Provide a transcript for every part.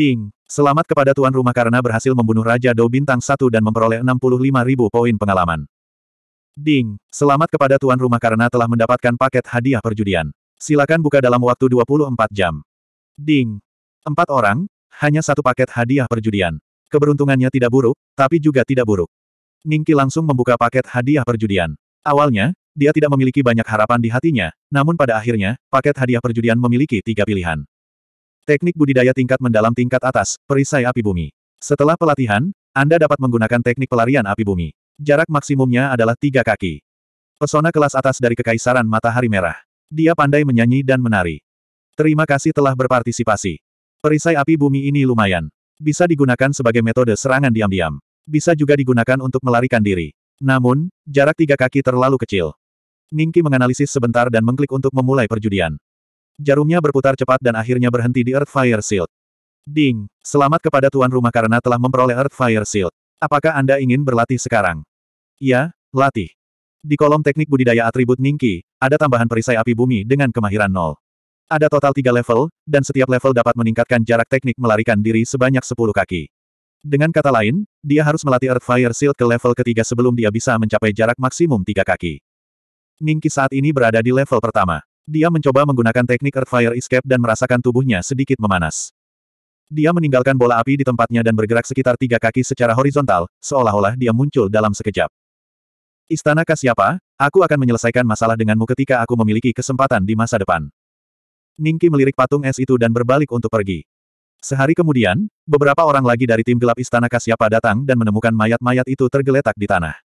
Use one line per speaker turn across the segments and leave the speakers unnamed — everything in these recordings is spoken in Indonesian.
Ding. Selamat kepada tuan rumah karena berhasil membunuh Raja Dou Bintang 1 dan memperoleh 65.000 poin pengalaman. Ding. Selamat kepada tuan rumah karena telah mendapatkan paket hadiah perjudian. Silakan buka dalam waktu 24 jam. Ding. Empat orang, hanya satu paket hadiah perjudian. Keberuntungannya tidak buruk, tapi juga tidak buruk. Ningki langsung membuka paket hadiah perjudian. Awalnya, dia tidak memiliki banyak harapan di hatinya, namun pada akhirnya, paket hadiah perjudian memiliki tiga pilihan. Teknik budidaya tingkat mendalam tingkat atas, perisai api bumi. Setelah pelatihan, Anda dapat menggunakan teknik pelarian api bumi. Jarak maksimumnya adalah tiga kaki. Pesona kelas atas dari Kekaisaran Matahari Merah. Dia pandai menyanyi dan menari. Terima kasih telah berpartisipasi. Perisai api bumi ini lumayan. Bisa digunakan sebagai metode serangan diam-diam. Bisa juga digunakan untuk melarikan diri. Namun, jarak tiga kaki terlalu kecil. Ningki menganalisis sebentar dan mengklik untuk memulai perjudian. Jarumnya berputar cepat dan akhirnya berhenti di Earth Fire Shield. Ding, selamat kepada tuan rumah karena telah memperoleh Earth Fire Shield. Apakah Anda ingin berlatih sekarang? Ya, latih. Di kolom teknik budidaya atribut Ningki, ada tambahan perisai api bumi dengan kemahiran nol. Ada total tiga level, dan setiap level dapat meningkatkan jarak teknik melarikan diri sebanyak 10 kaki. Dengan kata lain, dia harus melatih Earth Fire Shield ke level ketiga sebelum dia bisa mencapai jarak maksimum tiga kaki. Ningki saat ini berada di level pertama. Dia mencoba menggunakan teknik Earth Fire Escape dan merasakan tubuhnya sedikit memanas. Dia meninggalkan bola api di tempatnya dan bergerak sekitar tiga kaki secara horizontal, seolah-olah dia muncul dalam sekejap. Istana Kasiapa, aku akan menyelesaikan masalah denganmu ketika aku memiliki kesempatan di masa depan. Ningki melirik patung es itu dan berbalik untuk pergi. Sehari kemudian, beberapa orang lagi dari tim gelap Istana Kasiapa datang dan menemukan mayat-mayat itu tergeletak di tanah.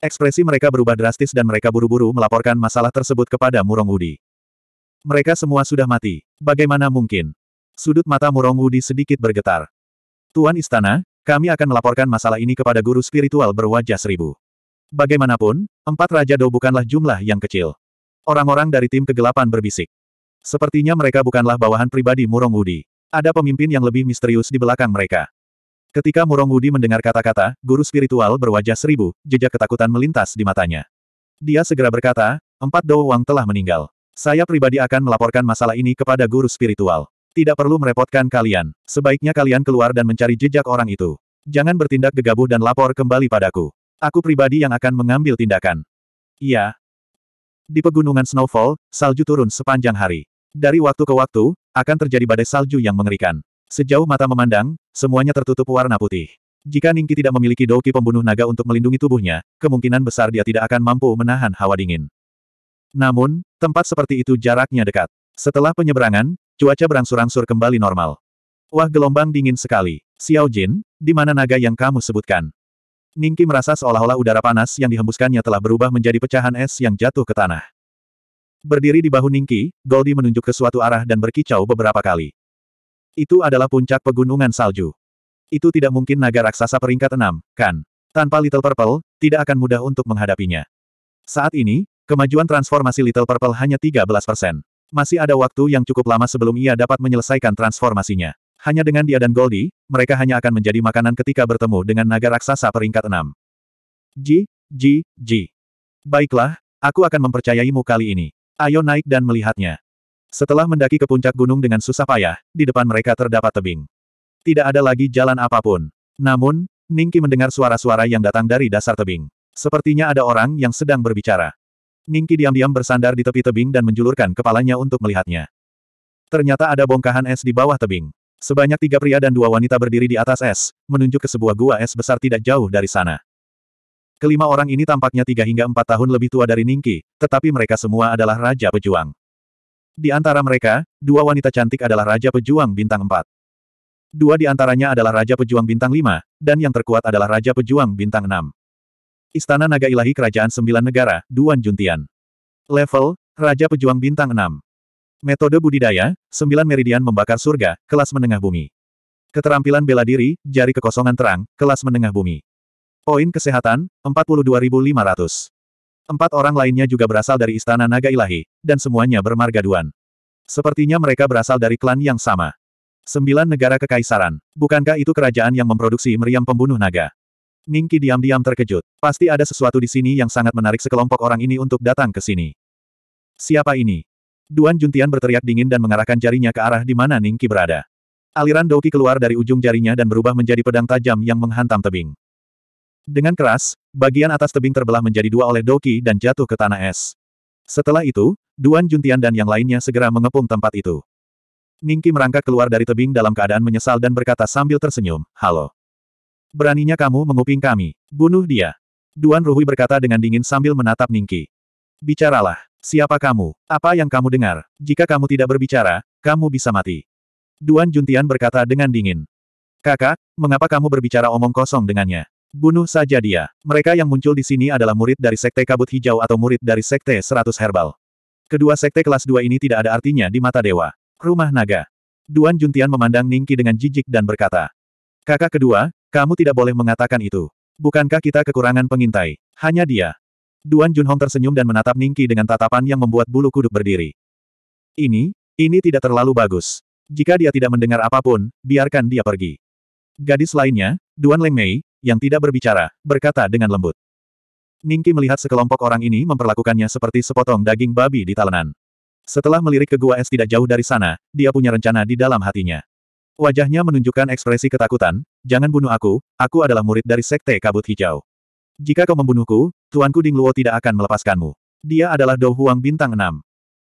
Ekspresi mereka berubah drastis dan mereka buru-buru melaporkan masalah tersebut kepada Murong Udi. Mereka semua sudah mati. Bagaimana mungkin? Sudut mata Murong Wudi sedikit bergetar. Tuan Istana, kami akan melaporkan masalah ini kepada guru spiritual berwajah seribu. Bagaimanapun, empat Raja Dou bukanlah jumlah yang kecil. Orang-orang dari tim kegelapan berbisik. Sepertinya mereka bukanlah bawahan pribadi Murong Wudi. Ada pemimpin yang lebih misterius di belakang mereka. Ketika Murong Wudi mendengar kata-kata, guru spiritual berwajah seribu, jejak ketakutan melintas di matanya. Dia segera berkata, empat Dou Wang telah meninggal. Saya pribadi akan melaporkan masalah ini kepada guru spiritual. Tidak perlu merepotkan kalian. Sebaiknya kalian keluar dan mencari jejak orang itu. Jangan bertindak gegabah dan lapor kembali padaku. Aku pribadi yang akan mengambil tindakan. Iya. Di pegunungan Snowfall, salju turun sepanjang hari. Dari waktu ke waktu, akan terjadi badai salju yang mengerikan. Sejauh mata memandang, semuanya tertutup warna putih. Jika Ningki tidak memiliki doki pembunuh naga untuk melindungi tubuhnya, kemungkinan besar dia tidak akan mampu menahan hawa dingin. Namun, Tempat seperti itu jaraknya dekat. Setelah penyeberangan, cuaca berangsur-angsur kembali normal. Wah gelombang dingin sekali. Xiao Jin, di mana naga yang kamu sebutkan? Ningki merasa seolah-olah udara panas yang dihembuskannya telah berubah menjadi pecahan es yang jatuh ke tanah. Berdiri di bahu Ningki, Goldie menunjuk ke suatu arah dan berkicau beberapa kali. Itu adalah puncak pegunungan salju. Itu tidak mungkin naga raksasa peringkat enam, kan? Tanpa Little Purple, tidak akan mudah untuk menghadapinya. Saat ini, Kemajuan transformasi Little Purple hanya 13 persen. Masih ada waktu yang cukup lama sebelum ia dapat menyelesaikan transformasinya. Hanya dengan dia dan Goldie, mereka hanya akan menjadi makanan ketika bertemu dengan naga raksasa peringkat 6. Ji, Ji, Ji. Baiklah, aku akan mempercayaimu kali ini. Ayo naik dan melihatnya. Setelah mendaki ke puncak gunung dengan susah payah, di depan mereka terdapat tebing. Tidak ada lagi jalan apapun. Namun, Ningki mendengar suara-suara yang datang dari dasar tebing. Sepertinya ada orang yang sedang berbicara. Ningki diam-diam bersandar di tepi tebing dan menjulurkan kepalanya untuk melihatnya. Ternyata ada bongkahan es di bawah tebing. Sebanyak tiga pria dan dua wanita berdiri di atas es, menunjuk ke sebuah gua es besar tidak jauh dari sana. Kelima orang ini tampaknya tiga hingga empat tahun lebih tua dari Ningki, tetapi mereka semua adalah Raja Pejuang. Di antara mereka, dua wanita cantik adalah Raja Pejuang Bintang 4. Dua di antaranya adalah Raja Pejuang Bintang 5, dan yang terkuat adalah Raja Pejuang Bintang 6. Istana Naga Ilahi Kerajaan Sembilan Negara, Duan Juntian. Level, Raja Pejuang Bintang 6. Metode budidaya, Sembilan meridian membakar surga, kelas menengah bumi. Keterampilan bela diri, jari kekosongan terang, kelas menengah bumi. Poin kesehatan, 42.500. Empat orang lainnya juga berasal dari Istana Naga Ilahi, dan semuanya bermarga Duan. Sepertinya mereka berasal dari klan yang sama. Sembilan negara kekaisaran. Bukankah itu kerajaan yang memproduksi meriam pembunuh naga? Ningki diam-diam terkejut. Pasti ada sesuatu di sini yang sangat menarik sekelompok orang ini untuk datang ke sini. Siapa ini? Duan Juntian berteriak dingin dan mengarahkan jarinya ke arah di mana Ningki berada. Aliran doki keluar dari ujung jarinya dan berubah menjadi pedang tajam yang menghantam tebing. Dengan keras, bagian atas tebing terbelah menjadi dua oleh doki dan jatuh ke tanah es. Setelah itu, Duan Juntian dan yang lainnya segera mengepung tempat itu. Ningki merangkak keluar dari tebing dalam keadaan menyesal dan berkata sambil tersenyum, Halo. Beraninya kamu menguping kami. Bunuh dia. Duan Ruhui berkata dengan dingin sambil menatap Ningki. Bicaralah. Siapa kamu? Apa yang kamu dengar? Jika kamu tidak berbicara, kamu bisa mati. Duan Juntian berkata dengan dingin. Kakak, mengapa kamu berbicara omong kosong dengannya? Bunuh saja dia. Mereka yang muncul di sini adalah murid dari Sekte Kabut Hijau atau murid dari Sekte Seratus Herbal. Kedua sekte kelas Dua ini tidak ada artinya di mata dewa. Rumah naga. Duan Juntian memandang Ningki dengan jijik dan berkata, Kakak kedua, kamu tidak boleh mengatakan itu. Bukankah kita kekurangan pengintai? Hanya dia. Duan Junhong tersenyum dan menatap Ningki dengan tatapan yang membuat bulu kuduk berdiri. Ini, ini tidak terlalu bagus. Jika dia tidak mendengar apapun, biarkan dia pergi. Gadis lainnya, Duan Leng Mei, yang tidak berbicara, berkata dengan lembut. Ningki melihat sekelompok orang ini memperlakukannya seperti sepotong daging babi di talenan. Setelah melirik ke gua es tidak jauh dari sana, dia punya rencana di dalam hatinya. Wajahnya menunjukkan ekspresi ketakutan, jangan bunuh aku, aku adalah murid dari Sekte Kabut Hijau. Jika kau membunuhku, Tuanku Ding Luo tidak akan melepaskanmu. Dia adalah Dou Huang Bintang 6.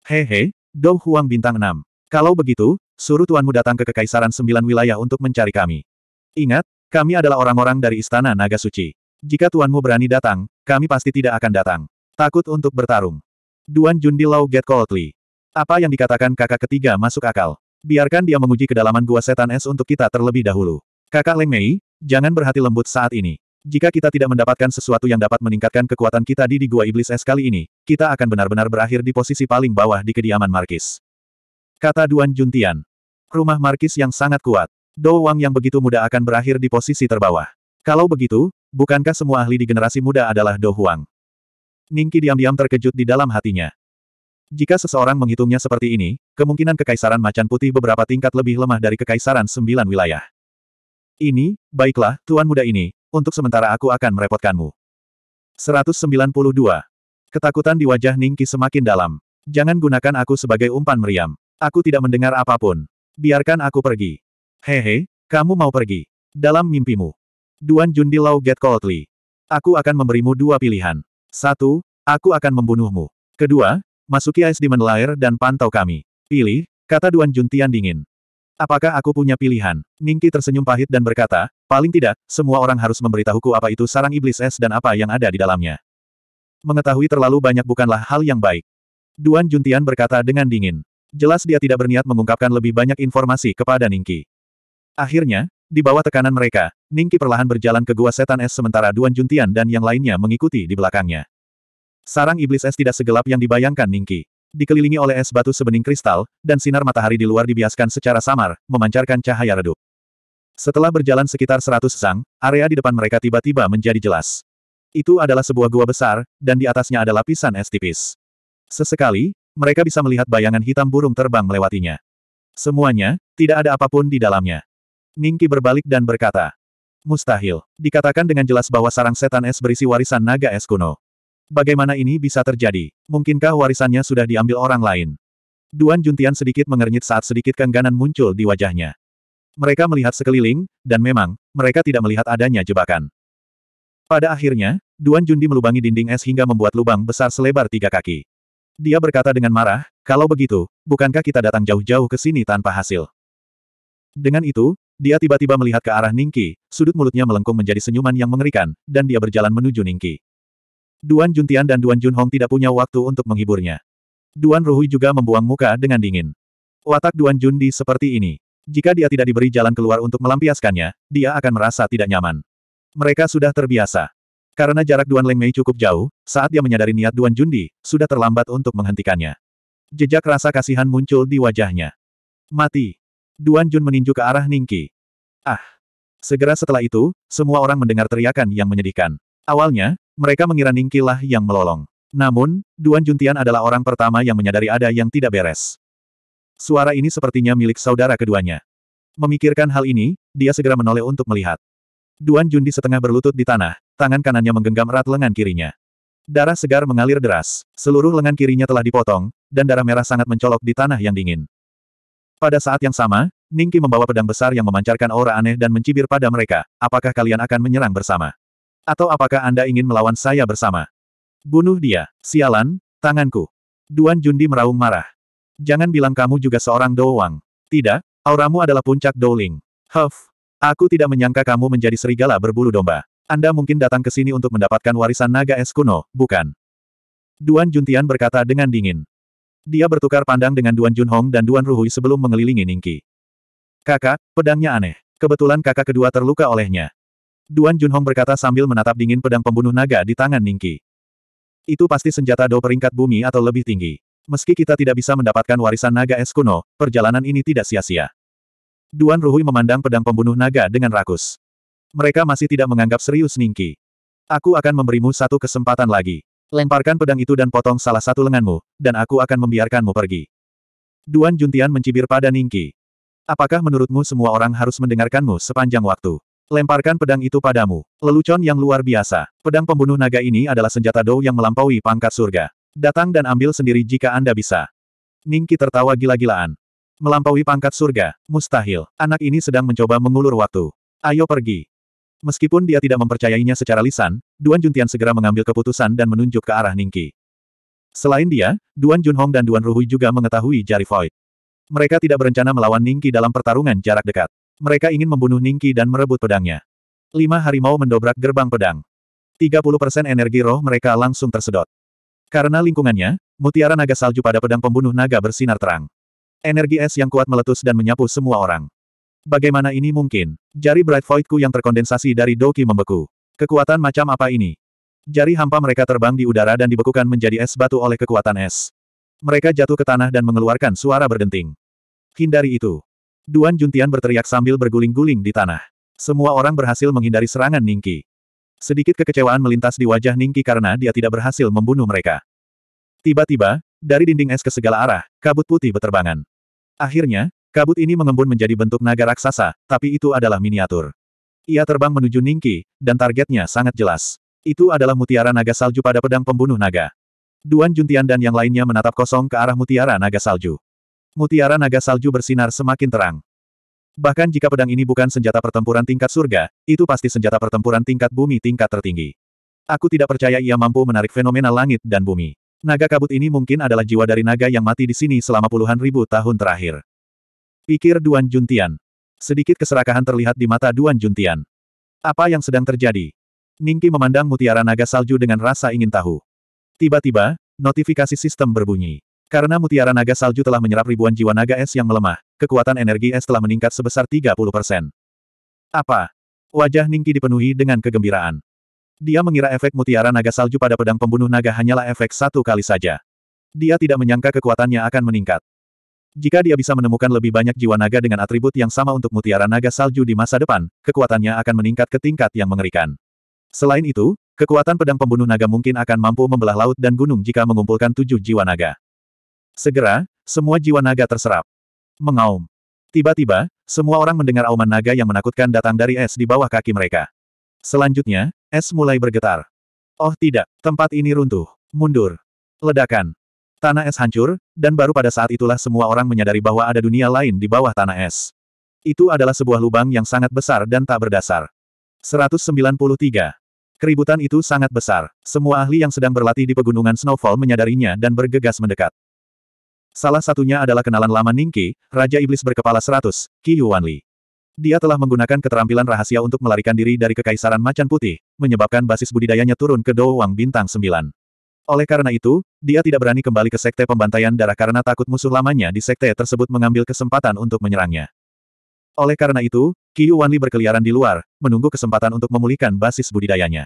Hehe, Dou Huang Bintang 6. Kalau begitu, suruh Tuanmu datang ke Kekaisaran Sembilan Wilayah untuk mencari kami. Ingat, kami adalah orang-orang dari Istana Naga Suci. Jika Tuanmu berani datang, kami pasti tidak akan datang. Takut untuk bertarung. Duan Jun Dilau Get Coldly. Apa yang dikatakan kakak ketiga masuk akal. Biarkan dia menguji kedalaman gua setan es untuk kita terlebih dahulu. Kakak Leng Mei, jangan berhati lembut saat ini. Jika kita tidak mendapatkan sesuatu yang dapat meningkatkan kekuatan kita di di Gua Iblis Es kali ini, kita akan benar-benar berakhir di posisi paling bawah di kediaman Markis. Kata Duan Juntian. Rumah Markis yang sangat kuat. Dou Wang yang begitu muda akan berakhir di posisi terbawah. Kalau begitu, bukankah semua ahli di generasi muda adalah Dou Huang? Ningki diam-diam terkejut di dalam hatinya. Jika seseorang menghitungnya seperti ini, kemungkinan kekaisaran macan putih beberapa tingkat lebih lemah dari kekaisaran sembilan wilayah. Ini, baiklah, tuan muda ini, untuk sementara aku akan merepotkanmu. 192. Ketakutan di wajah Ningki semakin dalam. Jangan gunakan aku sebagai umpan meriam. Aku tidak mendengar apapun. Biarkan aku pergi. Hehe, kamu mau pergi. Dalam mimpimu. Duan Jundi Lau Get Coldly. Aku akan memberimu dua pilihan. Satu, aku akan membunuhmu. Kedua, masuki Ice Demon Lair dan pantau kami. Pilih, kata Duan Juntian dingin. Apakah aku punya pilihan? Ningki tersenyum pahit dan berkata, paling tidak, semua orang harus memberitahuku apa itu sarang iblis es dan apa yang ada di dalamnya. Mengetahui terlalu banyak bukanlah hal yang baik. Duan Juntian berkata dengan dingin. Jelas dia tidak berniat mengungkapkan lebih banyak informasi kepada Ningki. Akhirnya, di bawah tekanan mereka, Ningki perlahan berjalan ke gua setan es sementara Duan Juntian dan yang lainnya mengikuti di belakangnya. Sarang iblis es tidak segelap yang dibayangkan Ningki dikelilingi oleh es batu sebening kristal, dan sinar matahari di luar dibiaskan secara samar, memancarkan cahaya redup. Setelah berjalan sekitar seratus sang, area di depan mereka tiba-tiba menjadi jelas. Itu adalah sebuah gua besar, dan di atasnya ada lapisan es tipis. Sesekali, mereka bisa melihat bayangan hitam burung terbang melewatinya. Semuanya, tidak ada apapun di dalamnya. Ningki berbalik dan berkata, Mustahil. Dikatakan dengan jelas bahwa sarang setan es berisi warisan naga es kuno. Bagaimana ini bisa terjadi? Mungkinkah warisannya sudah diambil orang lain? Duan Juntian sedikit mengernyit saat sedikit kengganan muncul di wajahnya. Mereka melihat sekeliling, dan memang, mereka tidak melihat adanya jebakan. Pada akhirnya, Duan Jundi melubangi dinding es hingga membuat lubang besar selebar tiga kaki. Dia berkata dengan marah, kalau begitu, bukankah kita datang jauh-jauh ke sini tanpa hasil? Dengan itu, dia tiba-tiba melihat ke arah Ningki, sudut mulutnya melengkung menjadi senyuman yang mengerikan, dan dia berjalan menuju Ningki. Duan Juntian dan Duan Junhong tidak punya waktu untuk menghiburnya. Duan Ruhui juga membuang muka dengan dingin. Watak Duan Jun Di seperti ini. Jika dia tidak diberi jalan keluar untuk melampiaskannya, dia akan merasa tidak nyaman. Mereka sudah terbiasa. Karena jarak Duan Leng Mei cukup jauh, saat dia menyadari niat Duan Jundi, sudah terlambat untuk menghentikannya. Jejak rasa kasihan muncul di wajahnya. Mati. Duan Jun meninju ke arah Ningki. Ah. Segera setelah itu, semua orang mendengar teriakan yang menyedihkan. Awalnya, mereka mengira Ningkilah yang melolong. Namun, Duan Juntian adalah orang pertama yang menyadari ada yang tidak beres. Suara ini sepertinya milik saudara keduanya. Memikirkan hal ini, dia segera menoleh untuk melihat. Duan Jundi setengah berlutut di tanah, tangan kanannya menggenggam erat lengan kirinya. Darah segar mengalir deras, seluruh lengan kirinya telah dipotong, dan darah merah sangat mencolok di tanah yang dingin. Pada saat yang sama, Ningki membawa pedang besar yang memancarkan aura aneh dan mencibir pada mereka, apakah kalian akan menyerang bersama? Atau apakah Anda ingin melawan saya bersama? Bunuh dia, sialan, tanganku. Duan Jundi meraung marah. Jangan bilang kamu juga seorang doang. Tidak, auramu adalah puncak doling. Huff, aku tidak menyangka kamu menjadi serigala berbulu domba. Anda mungkin datang ke sini untuk mendapatkan warisan naga es kuno, bukan? Duan Juntian berkata dengan dingin. Dia bertukar pandang dengan Duan Junhong dan Duan Ruhui sebelum mengelilingi Ningki. Kakak, pedangnya aneh. Kebetulan kakak kedua terluka olehnya. Duan Junhong berkata sambil menatap dingin pedang pembunuh naga di tangan Ningki. Itu pasti senjata do peringkat bumi atau lebih tinggi. Meski kita tidak bisa mendapatkan warisan naga es kuno, perjalanan ini tidak sia-sia. Duan Ruhui memandang pedang pembunuh naga dengan rakus. Mereka masih tidak menganggap serius Ningki. Aku akan memberimu satu kesempatan lagi. Lemparkan pedang itu dan potong salah satu lenganmu, dan aku akan membiarkanmu pergi. Duan Juntian mencibir pada Ningki. Apakah menurutmu semua orang harus mendengarkanmu sepanjang waktu? Lemparkan pedang itu padamu. Lelucon yang luar biasa. Pedang pembunuh naga ini adalah senjata Dou yang melampaui pangkat surga. Datang dan ambil sendiri jika Anda bisa. Ningki tertawa gila-gilaan. Melampaui pangkat surga, mustahil. Anak ini sedang mencoba mengulur waktu. Ayo pergi. Meskipun dia tidak mempercayainya secara lisan, Duan Juntian segera mengambil keputusan dan menunjuk ke arah Ningki. Selain dia, Duan Junhong dan Duan Ruhui juga mengetahui jari Void. Mereka tidak berencana melawan Ningki dalam pertarungan jarak dekat. Mereka ingin membunuh Ningki dan merebut pedangnya. Lima harimau mendobrak gerbang pedang. 30% energi roh mereka langsung tersedot. Karena lingkungannya, mutiara naga salju pada pedang pembunuh naga bersinar terang. Energi es yang kuat meletus dan menyapu semua orang. Bagaimana ini mungkin? Jari Bright Voidku yang terkondensasi dari Doki membeku. Kekuatan macam apa ini? Jari hampa mereka terbang di udara dan dibekukan menjadi es batu oleh kekuatan es. Mereka jatuh ke tanah dan mengeluarkan suara berdenting. Hindari itu. Duan Juntian berteriak sambil berguling-guling di tanah. Semua orang berhasil menghindari serangan Ningki. Sedikit kekecewaan melintas di wajah Ningki karena dia tidak berhasil membunuh mereka. Tiba-tiba, dari dinding es ke segala arah, kabut putih berterbangan. Akhirnya, kabut ini mengembun menjadi bentuk naga raksasa, tapi itu adalah miniatur. Ia terbang menuju Ningki, dan targetnya sangat jelas. Itu adalah mutiara naga salju pada pedang pembunuh naga. Duan Juntian dan yang lainnya menatap kosong ke arah mutiara naga salju. Mutiara naga salju bersinar semakin terang. Bahkan jika pedang ini bukan senjata pertempuran tingkat surga, itu pasti senjata pertempuran tingkat bumi tingkat tertinggi. Aku tidak percaya ia mampu menarik fenomena langit dan bumi. Naga kabut ini mungkin adalah jiwa dari naga yang mati di sini selama puluhan ribu tahun terakhir. Pikir Duan Juntian. Sedikit keserakahan terlihat di mata Duan Juntian. Apa yang sedang terjadi? Ningki memandang mutiara naga salju dengan rasa ingin tahu. Tiba-tiba, notifikasi sistem berbunyi. Karena mutiara naga salju telah menyerap ribuan jiwa naga es yang melemah, kekuatan energi es telah meningkat sebesar 30 persen. Apa? Wajah Ningki dipenuhi dengan kegembiraan. Dia mengira efek mutiara naga salju pada pedang pembunuh naga hanyalah efek satu kali saja. Dia tidak menyangka kekuatannya akan meningkat. Jika dia bisa menemukan lebih banyak jiwa naga dengan atribut yang sama untuk mutiara naga salju di masa depan, kekuatannya akan meningkat ke tingkat yang mengerikan. Selain itu, kekuatan pedang pembunuh naga mungkin akan mampu membelah laut dan gunung jika mengumpulkan tujuh jiwa naga. Segera, semua jiwa naga terserap. Mengaum. Tiba-tiba, semua orang mendengar auman naga yang menakutkan datang dari es di bawah kaki mereka. Selanjutnya, es mulai bergetar. Oh tidak, tempat ini runtuh. Mundur. Ledakan. Tanah es hancur, dan baru pada saat itulah semua orang menyadari bahwa ada dunia lain di bawah tanah es. Itu adalah sebuah lubang yang sangat besar dan tak berdasar. 193. Keributan itu sangat besar. Semua ahli yang sedang berlatih di pegunungan Snowfall menyadarinya dan bergegas mendekat. Salah satunya adalah kenalan lama Ninki, Raja Iblis berkepala seratus, Qi Yuanli. Dia telah menggunakan keterampilan rahasia untuk melarikan diri dari Kekaisaran Macan Putih, menyebabkan basis budidayanya turun ke Doang Bintang Sembilan. Oleh karena itu, dia tidak berani kembali ke Sekte Pembantaian Darah karena takut musuh lamanya di Sekte tersebut mengambil kesempatan untuk menyerangnya. Oleh karena itu, Qi Yuanli berkeliaran di luar, menunggu kesempatan untuk memulihkan basis budidayanya.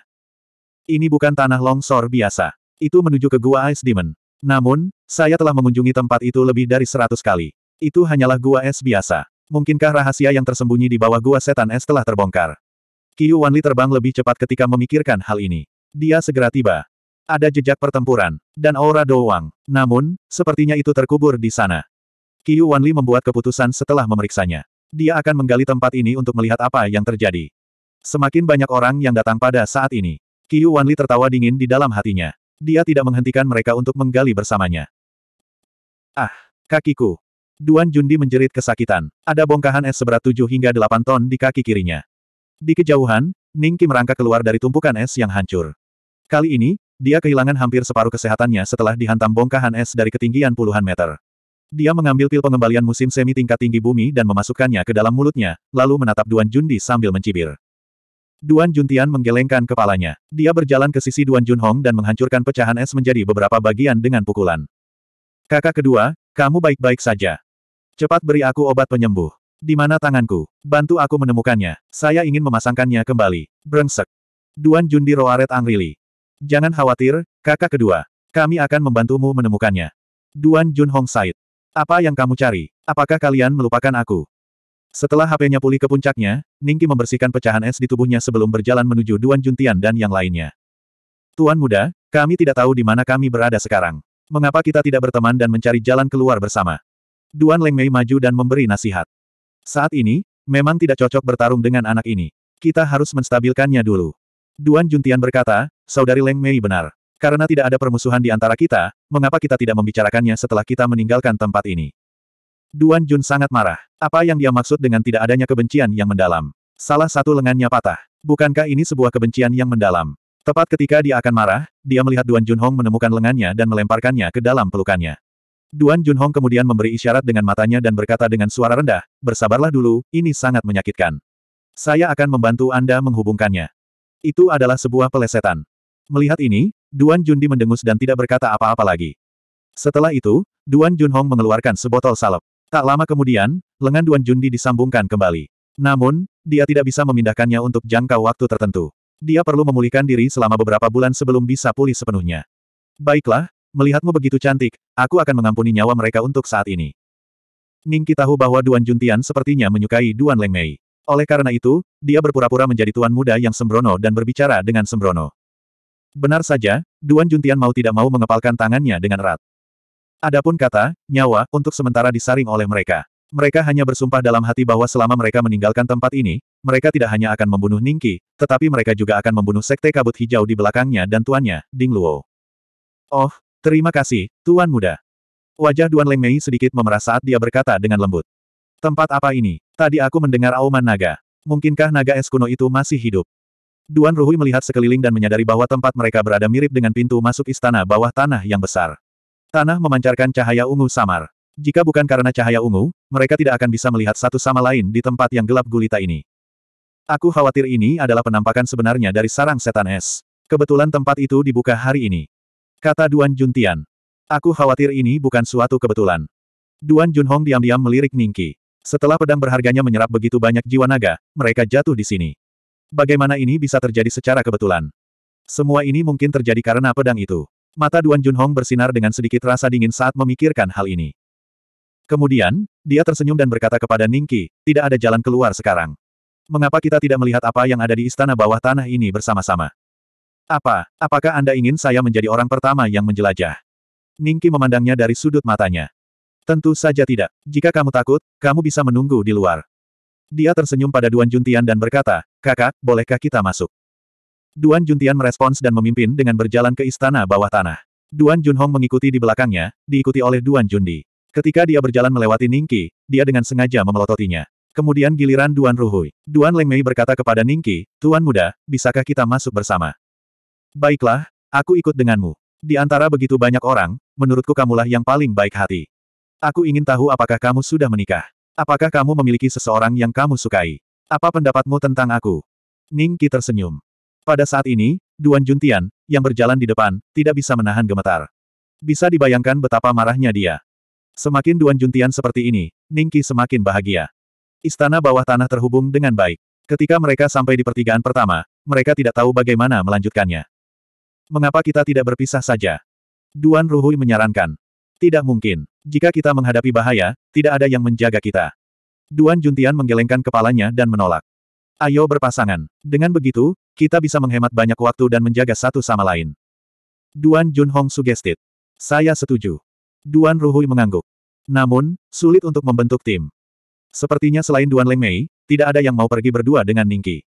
Ini bukan tanah longsor biasa. Itu menuju ke Gua Ice Demon. Namun, saya telah mengunjungi tempat itu lebih dari seratus kali. Itu hanyalah gua es biasa. Mungkinkah rahasia yang tersembunyi di bawah gua setan es telah terbongkar? Qiu Wanli terbang lebih cepat ketika memikirkan hal ini. Dia segera tiba. Ada jejak pertempuran, dan aura doang. Namun, sepertinya itu terkubur di sana. Qiu Wanli membuat keputusan setelah memeriksanya. Dia akan menggali tempat ini untuk melihat apa yang terjadi. Semakin banyak orang yang datang pada saat ini. Qiu Wanli tertawa dingin di dalam hatinya. Dia tidak menghentikan mereka untuk menggali bersamanya. Ah, kakiku. Duan Jundi menjerit kesakitan. Ada bongkahan es seberat 7 hingga 8 ton di kaki kirinya. Di kejauhan, Ning Kim merangkak keluar dari tumpukan es yang hancur. Kali ini, dia kehilangan hampir separuh kesehatannya setelah dihantam bongkahan es dari ketinggian puluhan meter. Dia mengambil pil pengembalian musim semi tingkat tinggi bumi dan memasukkannya ke dalam mulutnya, lalu menatap Duan Jundi sambil mencibir. Duan Juntian menggelengkan kepalanya. Dia berjalan ke sisi Duan Junhong dan menghancurkan pecahan es menjadi beberapa bagian dengan pukulan. Kakak kedua, kamu baik-baik saja. Cepat beri aku obat penyembuh. Di mana tanganku? Bantu aku menemukannya. Saya ingin memasangkannya kembali. Brengsek. Duan Jun Jundi Roaret Angrili. Jangan khawatir, kakak kedua. Kami akan membantumu menemukannya. Duan Jun Hong Said. Apa yang kamu cari? Apakah kalian melupakan aku? Setelah HP-nya pulih ke puncaknya, Ningki membersihkan pecahan es di tubuhnya sebelum berjalan menuju Duan Juntian dan yang lainnya. Tuan muda, kami tidak tahu di mana kami berada sekarang. Mengapa kita tidak berteman dan mencari jalan keluar bersama? Duan Leng Mei maju dan memberi nasihat. Saat ini, memang tidak cocok bertarung dengan anak ini. Kita harus menstabilkannya dulu. Duan Juntian berkata, Saudari Leng Mei benar. Karena tidak ada permusuhan di antara kita, mengapa kita tidak membicarakannya setelah kita meninggalkan tempat ini? Duan Jun sangat marah. Apa yang dia maksud dengan tidak adanya kebencian yang mendalam? Salah satu lengannya patah. Bukankah ini sebuah kebencian yang mendalam? Tepat ketika dia akan marah, dia melihat Duan Jun Hong menemukan lengannya dan melemparkannya ke dalam pelukannya. Duan Jun Hong kemudian memberi isyarat dengan matanya dan berkata dengan suara rendah, bersabarlah dulu, ini sangat menyakitkan. Saya akan membantu Anda menghubungkannya. Itu adalah sebuah pelesetan. Melihat ini, Duan Jun di mendengus dan tidak berkata apa-apa lagi. Setelah itu, Duan Jun Hong mengeluarkan sebotol salep. Tak lama kemudian, lengan Duan Jundi disambungkan kembali. Namun, dia tidak bisa memindahkannya untuk jangka waktu tertentu. Dia perlu memulihkan diri selama beberapa bulan sebelum bisa pulih sepenuhnya. Baiklah, melihatmu begitu cantik, aku akan mengampuni nyawa mereka untuk saat ini. Ningki tahu bahwa Duan Juntian sepertinya menyukai Duan Lengmei. Oleh karena itu, dia berpura-pura menjadi tuan muda yang sembrono dan berbicara dengan sembrono. Benar saja, Duan Juntian mau tidak mau mengepalkan tangannya dengan erat. Adapun kata, nyawa, untuk sementara disaring oleh mereka. Mereka hanya bersumpah dalam hati bahwa selama mereka meninggalkan tempat ini, mereka tidak hanya akan membunuh Ningki, tetapi mereka juga akan membunuh Sekte Kabut Hijau di belakangnya dan tuannya, Ding Luo. Oh, terima kasih, Tuan Muda. Wajah Duan Leng Mei sedikit memerah saat dia berkata dengan lembut. Tempat apa ini? Tadi aku mendengar auman naga. Mungkinkah naga es kuno itu masih hidup? Duan Ruhui melihat sekeliling dan menyadari bahwa tempat mereka berada mirip dengan pintu masuk istana bawah tanah yang besar. Tanah memancarkan cahaya ungu samar. Jika bukan karena cahaya ungu, mereka tidak akan bisa melihat satu sama lain di tempat yang gelap gulita ini. Aku khawatir ini adalah penampakan sebenarnya dari sarang setan es. Kebetulan tempat itu dibuka hari ini. Kata Duan Jun Tian. Aku khawatir ini bukan suatu kebetulan. Duan Jun Hong diam-diam melirik Ningki. Setelah pedang berharganya menyerap begitu banyak jiwa naga, mereka jatuh di sini. Bagaimana ini bisa terjadi secara kebetulan? Semua ini mungkin terjadi karena pedang itu. Mata Duan Junhong bersinar dengan sedikit rasa dingin saat memikirkan hal ini. Kemudian, dia tersenyum dan berkata kepada Ningki, tidak ada jalan keluar sekarang. Mengapa kita tidak melihat apa yang ada di istana bawah tanah ini bersama-sama? Apa, apakah Anda ingin saya menjadi orang pertama yang menjelajah? Ningki memandangnya dari sudut matanya. Tentu saja tidak. Jika kamu takut, kamu bisa menunggu di luar. Dia tersenyum pada Duan Juntian dan berkata, kakak, bolehkah kita masuk? Duan Juntian merespons dan memimpin dengan berjalan ke istana bawah tanah. Duan Junhong mengikuti di belakangnya, diikuti oleh Duan Jundi. Ketika dia berjalan melewati Ningqi, dia dengan sengaja memelototinya. Kemudian giliran Duan Ruhui. Duan Mei berkata kepada Ningqi, Tuan Muda, bisakah kita masuk bersama? Baiklah, aku ikut denganmu. Di antara begitu banyak orang, menurutku kamulah yang paling baik hati. Aku ingin tahu apakah kamu sudah menikah. Apakah kamu memiliki seseorang yang kamu sukai? Apa pendapatmu tentang aku? Ningqi tersenyum. Pada saat ini, Duan Juntian, yang berjalan di depan, tidak bisa menahan gemetar. Bisa dibayangkan betapa marahnya dia. Semakin Duan Juntian seperti ini, Ningki semakin bahagia. Istana bawah tanah terhubung dengan baik. Ketika mereka sampai di pertigaan pertama, mereka tidak tahu bagaimana melanjutkannya. Mengapa kita tidak berpisah saja? Duan Ruhui menyarankan. Tidak mungkin. Jika kita menghadapi bahaya, tidak ada yang menjaga kita. Duan Juntian menggelengkan kepalanya dan menolak. Ayo berpasangan. Dengan begitu, kita bisa menghemat banyak waktu dan menjaga satu sama lain. Duan Junhong sugestit. Saya setuju. Duan Ruhui mengangguk. Namun, sulit untuk membentuk tim. Sepertinya selain Duan Mei, tidak ada yang mau pergi berdua dengan Ningki.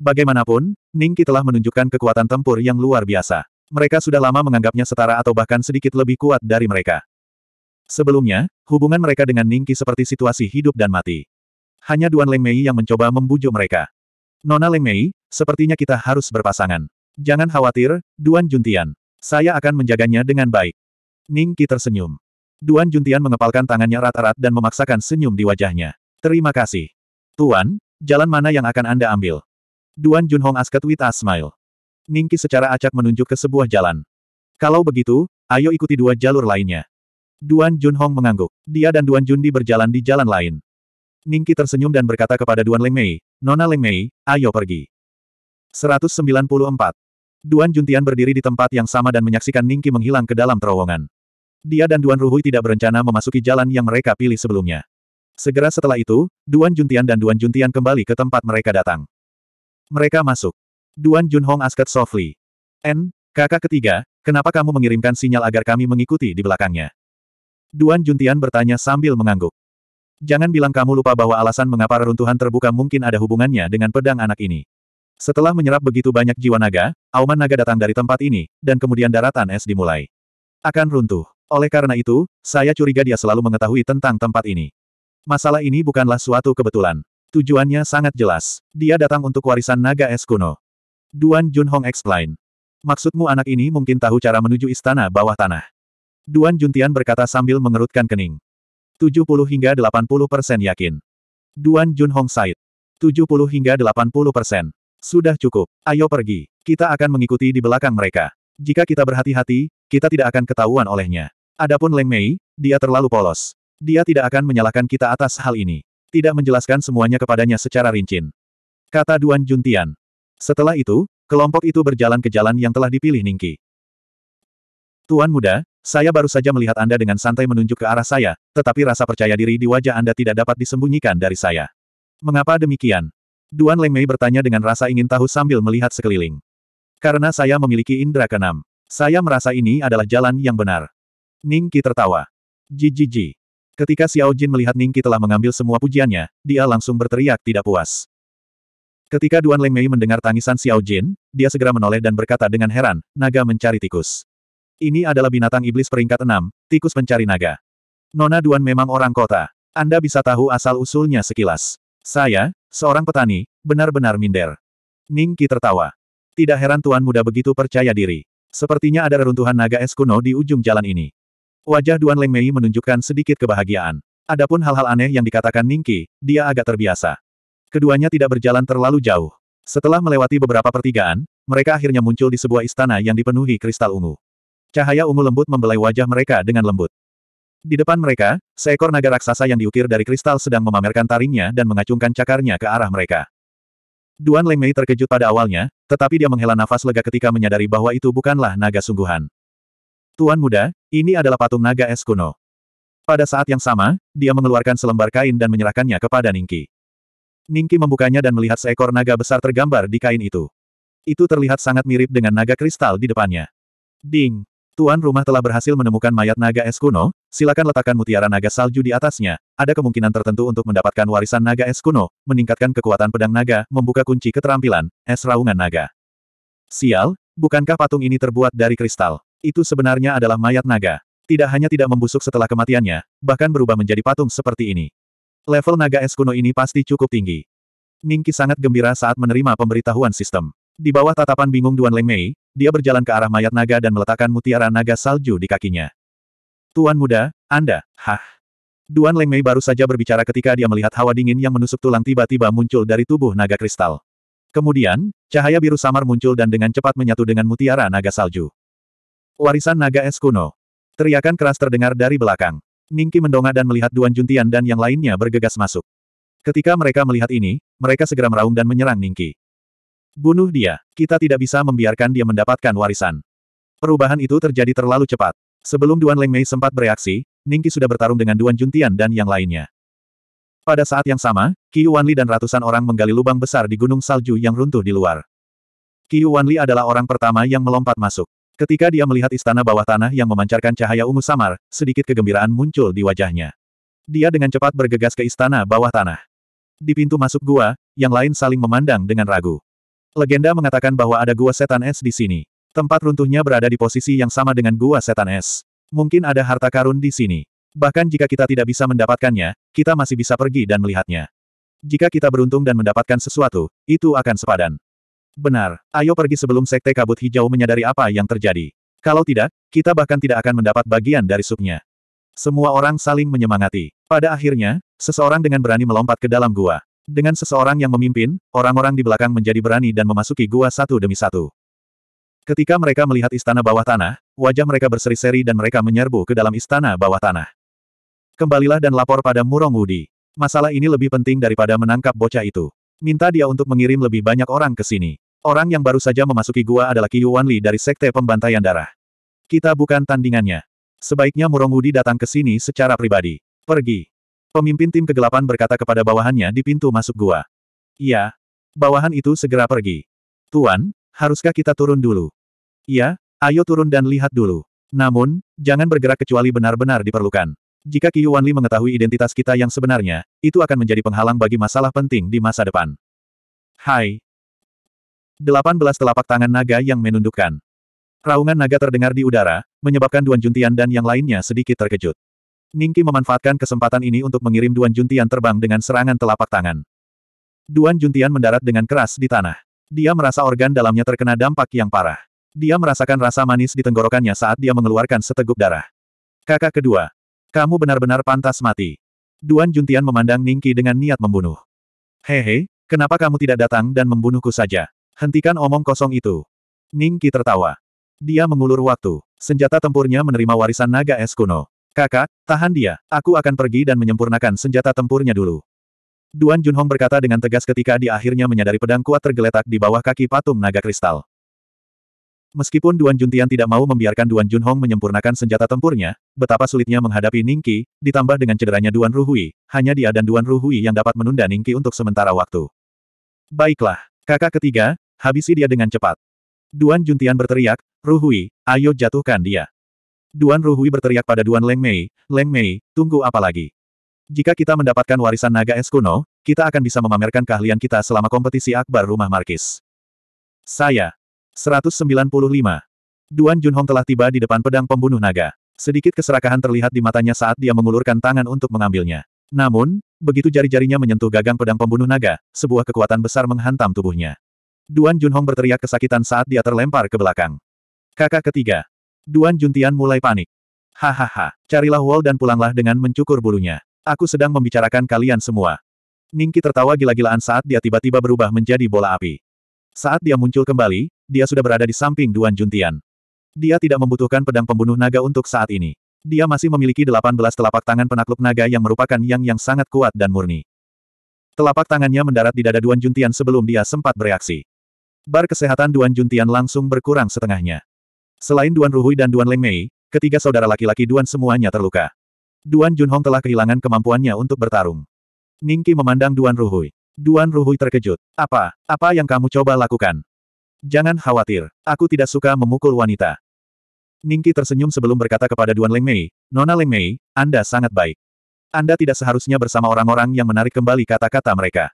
Bagaimanapun, Ningki telah menunjukkan kekuatan tempur yang luar biasa. Mereka sudah lama menganggapnya setara atau bahkan sedikit lebih kuat dari mereka. Sebelumnya, hubungan mereka dengan Ningki seperti situasi hidup dan mati hanya Duan Leng Mei yang mencoba membujuk mereka. Nona Leng Mei, sepertinya kita harus berpasangan. Jangan khawatir, Duan Juntian. Saya akan menjaganya dengan baik. Ning Qi tersenyum. Duan Juntian mengepalkan tangannya rata rat dan memaksakan senyum di wajahnya. Terima kasih. Tuan, jalan mana yang akan Anda ambil? Duan Junhong asked with a smile. Ning Qi secara acak menunjuk ke sebuah jalan. Kalau begitu, ayo ikuti dua jalur lainnya. Duan Junhong mengangguk. Dia dan Duan Jundi berjalan di jalan lain. Ningki tersenyum dan berkata kepada Duan Leng Mei, Nona Leng Mei, ayo pergi. 194. Duan Juntian berdiri di tempat yang sama dan menyaksikan Ningki menghilang ke dalam terowongan. Dia dan Duan Ruhui tidak berencana memasuki jalan yang mereka pilih sebelumnya. Segera setelah itu, Duan Juntian dan Duan Juntian kembali ke tempat mereka datang. Mereka masuk. Duan Junhong asket softly. N, kakak ketiga, kenapa kamu mengirimkan sinyal agar kami mengikuti di belakangnya? Duan Juntian bertanya sambil mengangguk. Jangan bilang kamu lupa bahwa alasan mengapa reruntuhan terbuka mungkin ada hubungannya dengan pedang anak ini. Setelah menyerap begitu banyak jiwa naga, auman naga datang dari tempat ini, dan kemudian daratan es dimulai. Akan runtuh. Oleh karena itu, saya curiga dia selalu mengetahui tentang tempat ini. Masalah ini bukanlah suatu kebetulan. Tujuannya sangat jelas. Dia datang untuk warisan naga es kuno. Duan Junhong explain. Maksudmu anak ini mungkin tahu cara menuju istana bawah tanah. Duan Juntian berkata sambil mengerutkan kening. 70 hingga 80 persen yakin. Duan Jun Hong Said. 70 hingga 80 persen. Sudah cukup. Ayo pergi. Kita akan mengikuti di belakang mereka. Jika kita berhati-hati, kita tidak akan ketahuan olehnya. Adapun Leng Mei, dia terlalu polos. Dia tidak akan menyalahkan kita atas hal ini. Tidak menjelaskan semuanya kepadanya secara rinci. Kata Duan Jun Tian. Setelah itu, kelompok itu berjalan ke jalan yang telah dipilih Ningki. Tuan muda, saya baru saja melihat Anda dengan santai menunjuk ke arah saya, tetapi rasa percaya diri di wajah Anda tidak dapat disembunyikan dari saya. Mengapa demikian? Duan Leng Mei bertanya dengan rasa ingin tahu sambil melihat sekeliling. Karena saya memiliki indera keenam. Saya merasa ini adalah jalan yang benar. Ning Qi tertawa. Jijiji. Ketika Xiao Jin melihat Ning Qi telah mengambil semua pujiannya, dia langsung berteriak tidak puas. Ketika Duan Leng Mei mendengar tangisan Xiao Jin, dia segera menoleh dan berkata dengan heran, naga mencari tikus. Ini adalah binatang iblis peringkat enam, tikus pencari naga. Nona Duan memang orang kota. Anda bisa tahu asal-usulnya sekilas. Saya, seorang petani, benar-benar minder. Ning Qi tertawa. Tidak heran tuan muda begitu percaya diri. Sepertinya ada reruntuhan naga es kuno di ujung jalan ini. Wajah Duan Leng Mei menunjukkan sedikit kebahagiaan. Adapun hal-hal aneh yang dikatakan Ning Qi, dia agak terbiasa. Keduanya tidak berjalan terlalu jauh. Setelah melewati beberapa pertigaan, mereka akhirnya muncul di sebuah istana yang dipenuhi kristal ungu. Cahaya ungu lembut membelai wajah mereka dengan lembut. Di depan mereka, seekor naga raksasa yang diukir dari kristal sedang memamerkan taringnya dan mengacungkan cakarnya ke arah mereka. Duan Lemei terkejut pada awalnya, tetapi dia menghela nafas lega ketika menyadari bahwa itu bukanlah naga sungguhan. Tuan muda, ini adalah patung naga es kuno. Pada saat yang sama, dia mengeluarkan selembar kain dan menyerahkannya kepada Ningki. Ningki membukanya dan melihat seekor naga besar tergambar di kain itu. Itu terlihat sangat mirip dengan naga kristal di depannya. Ding! Tuan rumah telah berhasil menemukan mayat naga es kuno, silakan letakkan mutiara naga salju di atasnya. Ada kemungkinan tertentu untuk mendapatkan warisan naga es kuno, meningkatkan kekuatan pedang naga, membuka kunci keterampilan, es raungan naga. Sial, bukankah patung ini terbuat dari kristal? Itu sebenarnya adalah mayat naga. Tidak hanya tidak membusuk setelah kematiannya, bahkan berubah menjadi patung seperti ini. Level naga es kuno ini pasti cukup tinggi. Ningki sangat gembira saat menerima pemberitahuan sistem. Di bawah tatapan bingung Duan Leng Mei, dia berjalan ke arah mayat naga dan meletakkan mutiara naga salju di kakinya. Tuan muda, Anda, hah? Duan Leng Mei baru saja berbicara ketika dia melihat hawa dingin yang menusuk tulang tiba-tiba muncul dari tubuh naga kristal. Kemudian, cahaya biru samar muncul dan dengan cepat menyatu dengan mutiara naga salju. Warisan naga es kuno. Teriakan keras terdengar dari belakang. Ningki mendongak dan melihat Duan Juntian dan yang lainnya bergegas masuk. Ketika mereka melihat ini, mereka segera meraung dan menyerang Ningki. Bunuh dia. Kita tidak bisa membiarkan dia mendapatkan warisan. Perubahan itu terjadi terlalu cepat. Sebelum Duan Leng Mei sempat bereaksi, Ningki sudah bertarung dengan Duan Juntian dan yang lainnya. Pada saat yang sama, Qi Wanli dan ratusan orang menggali lubang besar di gunung salju yang runtuh di luar. Qi Wanli adalah orang pertama yang melompat masuk. Ketika dia melihat istana bawah tanah yang memancarkan cahaya ungu samar, sedikit kegembiraan muncul di wajahnya. Dia dengan cepat bergegas ke istana bawah tanah. Di pintu masuk gua, yang lain saling memandang dengan ragu. Legenda mengatakan bahwa ada gua setan es di sini. Tempat runtuhnya berada di posisi yang sama dengan gua setan es. Mungkin ada harta karun di sini. Bahkan jika kita tidak bisa mendapatkannya, kita masih bisa pergi dan melihatnya. Jika kita beruntung dan mendapatkan sesuatu, itu akan sepadan. Benar, ayo pergi sebelum Sekte Kabut Hijau menyadari apa yang terjadi. Kalau tidak, kita bahkan tidak akan mendapat bagian dari supnya. Semua orang saling menyemangati. Pada akhirnya, seseorang dengan berani melompat ke dalam gua. Dengan seseorang yang memimpin, orang-orang di belakang menjadi berani dan memasuki gua satu demi satu. Ketika mereka melihat istana bawah tanah, wajah mereka berseri-seri dan mereka menyerbu ke dalam istana bawah tanah. Kembalilah dan lapor pada Murong Wudi. Masalah ini lebih penting daripada menangkap bocah itu. Minta dia untuk mengirim lebih banyak orang ke sini. Orang yang baru saja memasuki gua adalah Qiyu Yuanli dari Sekte Pembantaian Darah. Kita bukan tandingannya. Sebaiknya Murong Wudi datang ke sini secara pribadi. Pergi. Pemimpin tim kegelapan berkata kepada bawahannya di pintu masuk gua. Iya. Bawahan itu segera pergi. Tuan, haruskah kita turun dulu? Iya, ayo turun dan lihat dulu. Namun, jangan bergerak kecuali benar-benar diperlukan. Jika Qi Wanli mengetahui identitas kita yang sebenarnya, itu akan menjadi penghalang bagi masalah penting di masa depan. Hai. 18 telapak tangan naga yang menundukkan. Raungan naga terdengar di udara, menyebabkan Duan Juntian dan yang lainnya sedikit terkejut. Ningki memanfaatkan kesempatan ini untuk mengirim Duan Juntian terbang dengan serangan telapak tangan. Duan Juntian mendarat dengan keras di tanah. Dia merasa organ dalamnya terkena dampak yang parah. Dia merasakan rasa manis di tenggorokannya saat dia mengeluarkan seteguk darah. Kakak kedua. Kamu benar-benar pantas mati. Duan Juntian memandang Ningki dengan niat membunuh. Hehe, kenapa kamu tidak datang dan membunuhku saja? Hentikan omong kosong itu. Ningki tertawa. Dia mengulur waktu. Senjata tempurnya menerima warisan naga es kuno. Kakak, tahan dia, aku akan pergi dan menyempurnakan senjata tempurnya dulu. Duan Junhong berkata dengan tegas ketika dia akhirnya menyadari pedang kuat tergeletak di bawah kaki patung naga kristal. Meskipun Duan Juntian tidak mau membiarkan Duan Junhong menyempurnakan senjata tempurnya, betapa sulitnya menghadapi Ningqi, ditambah dengan cederanya Duan Ruhui, hanya dia dan Duan Ruhui yang dapat menunda Ningqi untuk sementara waktu. Baiklah, kakak ketiga, habisi dia dengan cepat. Duan Juntian berteriak, Ruhui, ayo jatuhkan dia. Duan Ruhui berteriak pada Duan Leng Mei, Leng Mei, tunggu apa lagi? Jika kita mendapatkan warisan naga es kuno, kita akan bisa memamerkan keahlian kita selama kompetisi akbar rumah markis. Saya. 195. Duan Junhong telah tiba di depan pedang pembunuh naga. Sedikit keserakahan terlihat di matanya saat dia mengulurkan tangan untuk mengambilnya. Namun, begitu jari-jarinya menyentuh gagang pedang pembunuh naga, sebuah kekuatan besar menghantam tubuhnya. Duan Junhong berteriak kesakitan saat dia terlempar ke belakang. Kakak ketiga. Duan Juntian mulai panik. Hahaha, carilah Wall dan pulanglah dengan mencukur bulunya. Aku sedang membicarakan kalian semua. Ningki tertawa gila-gilaan saat dia tiba-tiba berubah menjadi bola api. Saat dia muncul kembali, dia sudah berada di samping Duan Juntian. Dia tidak membutuhkan pedang pembunuh naga untuk saat ini. Dia masih memiliki 18 telapak tangan penakluk naga yang merupakan yang yang sangat kuat dan murni. Telapak tangannya mendarat di dada Duan Juntian sebelum dia sempat bereaksi. Bar kesehatan Duan Juntian langsung berkurang setengahnya. Selain Duan Ruhui dan Duan Leng Mei, ketiga saudara laki-laki Duan semuanya terluka. Duan Jun Hong telah kehilangan kemampuannya untuk bertarung. Ningki memandang Duan Ruhui. Duan Ruhui terkejut. Apa? Apa yang kamu coba lakukan? Jangan khawatir, aku tidak suka memukul wanita. Ningki tersenyum sebelum berkata kepada Duan Leng Mei. Nona Leng Mei, Anda sangat baik. Anda tidak seharusnya bersama orang-orang yang menarik kembali kata-kata mereka.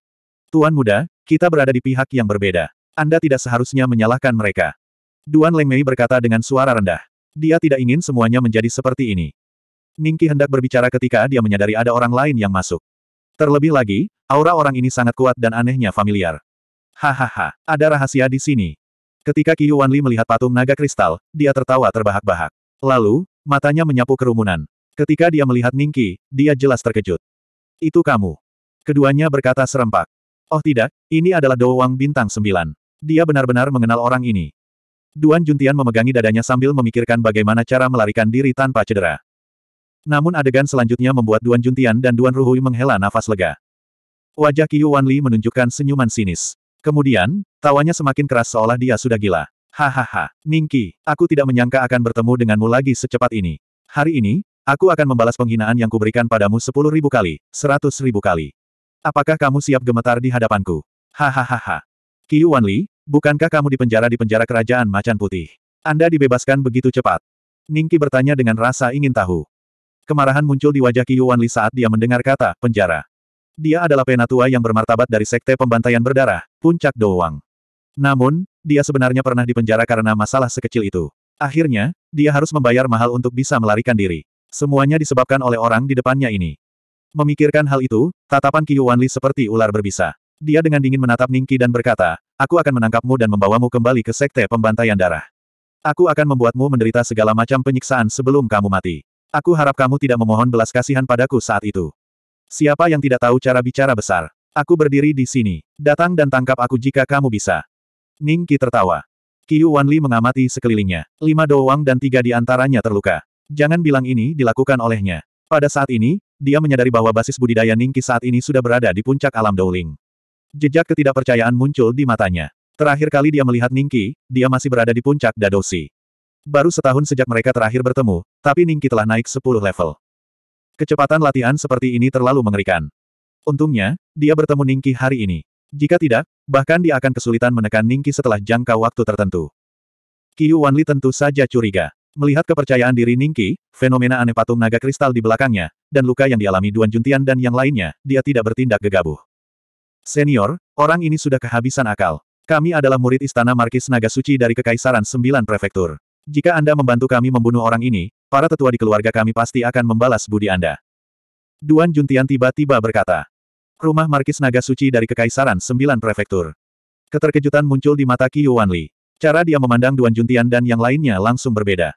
Tuan muda, kita berada di pihak yang berbeda. Anda tidak seharusnya menyalahkan mereka. Duan Leng Mei berkata dengan suara rendah. Dia tidak ingin semuanya menjadi seperti ini. Ningki hendak berbicara ketika dia menyadari ada orang lain yang masuk. Terlebih lagi, aura orang ini sangat kuat dan anehnya familiar. Hahaha, ada rahasia di sini. Ketika Qiu Wanli melihat patung naga kristal, dia tertawa terbahak-bahak. Lalu, matanya menyapu kerumunan. Ketika dia melihat Ningki, dia jelas terkejut. Itu kamu. Keduanya berkata serempak. Oh tidak, ini adalah Do Bintang Sembilan. Dia benar-benar mengenal orang ini. Duan Juntian memegangi dadanya sambil memikirkan bagaimana cara melarikan diri tanpa cedera. Namun adegan selanjutnya membuat Duan Juntian dan Duan Ruhui menghela nafas lega. Wajah Qiu Wanli menunjukkan senyuman sinis. Kemudian, tawanya semakin keras seolah dia sudah gila. Hahaha, Ningki, aku tidak menyangka akan bertemu denganmu lagi secepat ini. Hari ini, aku akan membalas penghinaan yang kuberikan padamu sepuluh ribu kali, seratus ribu kali. Apakah kamu siap gemetar di hadapanku? Hahaha. Qiu Wanli, Bukankah kamu dipenjara di penjara kerajaan macan putih? Anda dibebaskan begitu cepat. Ningki bertanya dengan rasa ingin tahu. Kemarahan muncul di wajah Qiyu Wanli saat dia mendengar kata, penjara. Dia adalah penatua yang bermartabat dari sekte pembantaian berdarah, Puncak Doang. Namun, dia sebenarnya pernah dipenjara karena masalah sekecil itu. Akhirnya, dia harus membayar mahal untuk bisa melarikan diri. Semuanya disebabkan oleh orang di depannya ini. Memikirkan hal itu, tatapan Qiyu Wanli seperti ular berbisa. Dia dengan dingin menatap Ningki dan berkata, Aku akan menangkapmu dan membawamu kembali ke sekte pembantaian darah. Aku akan membuatmu menderita segala macam penyiksaan sebelum kamu mati. Aku harap kamu tidak memohon belas kasihan padaku saat itu. Siapa yang tidak tahu cara bicara besar? Aku berdiri di sini. Datang dan tangkap aku jika kamu bisa. Ning Qi tertawa. Qiu Wanli mengamati sekelilingnya. Lima doang dan tiga di antaranya terluka. Jangan bilang ini dilakukan olehnya. Pada saat ini, dia menyadari bahwa basis budidaya Ningki saat ini sudah berada di puncak alam Douling. Jejak ketidakpercayaan muncul di matanya. Terakhir kali dia melihat Ningki, dia masih berada di puncak Dadosi. Baru setahun sejak mereka terakhir bertemu, tapi Ningki telah naik 10 level. Kecepatan latihan seperti ini terlalu mengerikan. Untungnya, dia bertemu Ningki hari ini. Jika tidak, bahkan dia akan kesulitan menekan Ningki setelah jangka waktu tertentu. Qiu Wanli tentu saja curiga. Melihat kepercayaan diri Ningki, fenomena aneh patung naga kristal di belakangnya, dan luka yang dialami Duan Juntian dan yang lainnya, dia tidak bertindak gegabah. Senior, orang ini sudah kehabisan akal. Kami adalah murid Istana Markis Naga Suci dari Kekaisaran Sembilan Prefektur. Jika Anda membantu kami membunuh orang ini, para tetua di keluarga kami pasti akan membalas budi Anda. Duan Juntian tiba-tiba berkata. Rumah Markis Naga Suci dari Kekaisaran Sembilan Prefektur. Keterkejutan muncul di mata Qiu Wanli. Cara dia memandang Duan Juntian dan yang lainnya langsung berbeda.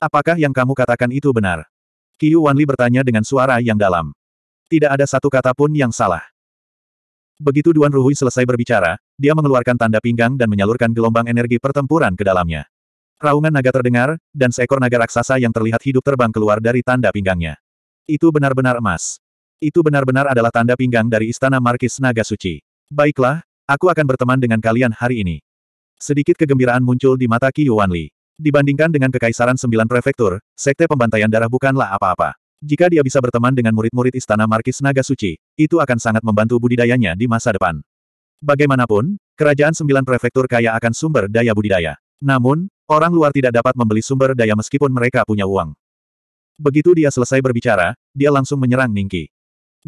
Apakah yang kamu katakan itu benar? Qiu Wanli bertanya dengan suara yang dalam. Tidak ada satu kata pun yang salah. Begitu Duan Ruhui selesai berbicara, dia mengeluarkan tanda pinggang dan menyalurkan gelombang energi pertempuran ke dalamnya. Raungan naga terdengar, dan seekor naga raksasa yang terlihat hidup terbang keluar dari tanda pinggangnya. Itu benar-benar emas. Itu benar-benar adalah tanda pinggang dari Istana Markis Naga Suci. Baiklah, aku akan berteman dengan kalian hari ini. Sedikit kegembiraan muncul di mata Qiyuan Yuan Li. Dibandingkan dengan Kekaisaran Sembilan Prefektur, Sekte Pembantaian Darah bukanlah apa-apa. Jika dia bisa berteman dengan murid-murid Istana Markis Naga Suci, itu akan sangat membantu budidayanya di masa depan. Bagaimanapun, kerajaan sembilan prefektur kaya akan sumber daya budidaya. Namun, orang luar tidak dapat membeli sumber daya meskipun mereka punya uang. Begitu dia selesai berbicara, dia langsung menyerang Ningki.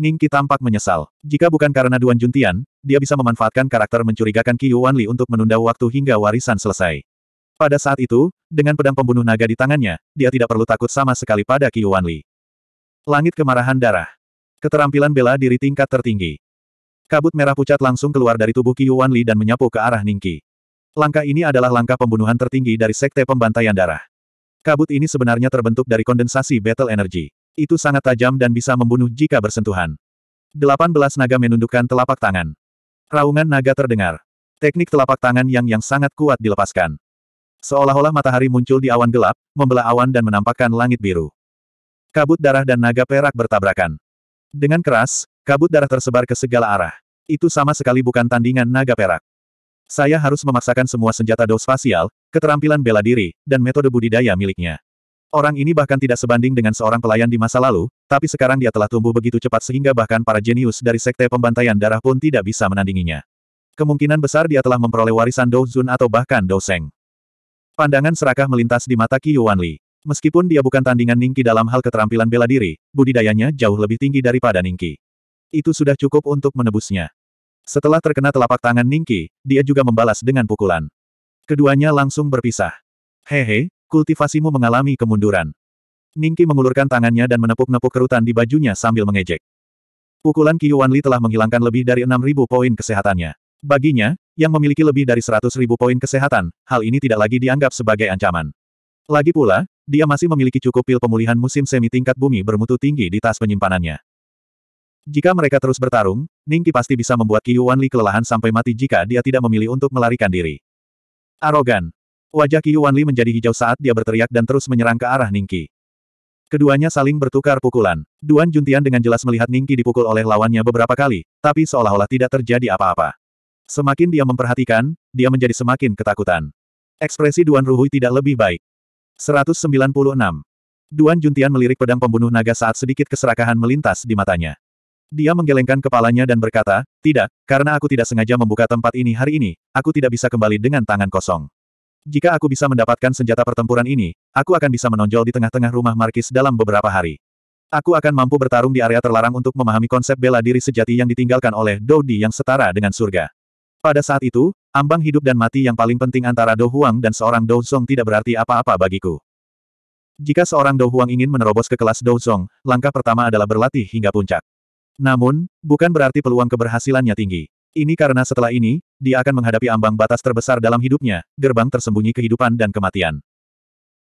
Ningki tampak menyesal. Jika bukan karena Duan Juntian, dia bisa memanfaatkan karakter mencurigakan Qiu Wanli untuk menunda waktu hingga warisan selesai. Pada saat itu, dengan pedang pembunuh naga di tangannya, dia tidak perlu takut sama sekali pada Qiu Wanli. Langit kemarahan darah. Keterampilan bela diri tingkat tertinggi. Kabut merah pucat langsung keluar dari tubuh Qiu Wanli dan menyapu ke arah Ningqi. Langkah ini adalah langkah pembunuhan tertinggi dari Sekte Pembantaian Darah. Kabut ini sebenarnya terbentuk dari kondensasi battle energy. Itu sangat tajam dan bisa membunuh jika bersentuhan. 18 naga menundukkan telapak tangan. Raungan naga terdengar. Teknik telapak tangan yang yang sangat kuat dilepaskan. Seolah-olah matahari muncul di awan gelap, membelah awan dan menampakkan langit biru. Kabut darah dan naga perak bertabrakan. Dengan keras, kabut darah tersebar ke segala arah. Itu sama sekali bukan tandingan naga perak. Saya harus memaksakan semua senjata dos spasial, keterampilan bela diri, dan metode budidaya miliknya. Orang ini bahkan tidak sebanding dengan seorang pelayan di masa lalu, tapi sekarang dia telah tumbuh begitu cepat sehingga bahkan para jenius dari sekte pembantaian darah pun tidak bisa menandinginya. Kemungkinan besar dia telah memperoleh warisan Dou Zun atau bahkan Dou Seng. Pandangan serakah melintas di mata Qi Yuan Meskipun dia bukan tandingan Ningki dalam hal keterampilan bela diri, budidayanya jauh lebih tinggi daripada Ningki. Itu sudah cukup untuk menebusnya. Setelah terkena telapak tangan Ningki, dia juga membalas dengan pukulan. Keduanya langsung berpisah. Hehe, kultivasimu mengalami kemunduran. Ningki mengulurkan tangannya dan menepuk-nepuk kerutan di bajunya sambil mengejek. Pukulan Qiu Wanli telah menghilangkan lebih dari 6.000 poin kesehatannya. Baginya, yang memiliki lebih dari 100.000 poin kesehatan, hal ini tidak lagi dianggap sebagai ancaman. Lagi pula, dia masih memiliki cukup pil pemulihan musim semi tingkat bumi bermutu tinggi di tas penyimpanannya. Jika mereka terus bertarung, Ningki pasti bisa membuat Qiyu Wanli kelelahan sampai mati jika dia tidak memilih untuk melarikan diri. Arogan. Wajah Qiyu Wanli menjadi hijau saat dia berteriak dan terus menyerang ke arah Ningki. Keduanya saling bertukar pukulan. Duan Juntian dengan jelas melihat Ningki dipukul oleh lawannya beberapa kali, tapi seolah-olah tidak terjadi apa-apa. Semakin dia memperhatikan, dia menjadi semakin ketakutan. Ekspresi Duan Ruhui tidak lebih baik. 196. Duan Juntian melirik pedang pembunuh naga saat sedikit keserakahan melintas di matanya. Dia menggelengkan kepalanya dan berkata, tidak, karena aku tidak sengaja membuka tempat ini hari ini, aku tidak bisa kembali dengan tangan kosong. Jika aku bisa mendapatkan senjata pertempuran ini, aku akan bisa menonjol di tengah-tengah rumah Markis dalam beberapa hari. Aku akan mampu bertarung di area terlarang untuk memahami konsep bela diri sejati yang ditinggalkan oleh Dodi yang setara dengan surga. Pada saat itu, ambang hidup dan mati yang paling penting antara Dou Huang dan seorang Dou Zong tidak berarti apa-apa bagiku. Jika seorang Dou Huang ingin menerobos ke kelas Dou Zong, langkah pertama adalah berlatih hingga puncak. Namun, bukan berarti peluang keberhasilannya tinggi. Ini karena setelah ini, dia akan menghadapi ambang batas terbesar dalam hidupnya, gerbang tersembunyi kehidupan dan kematian.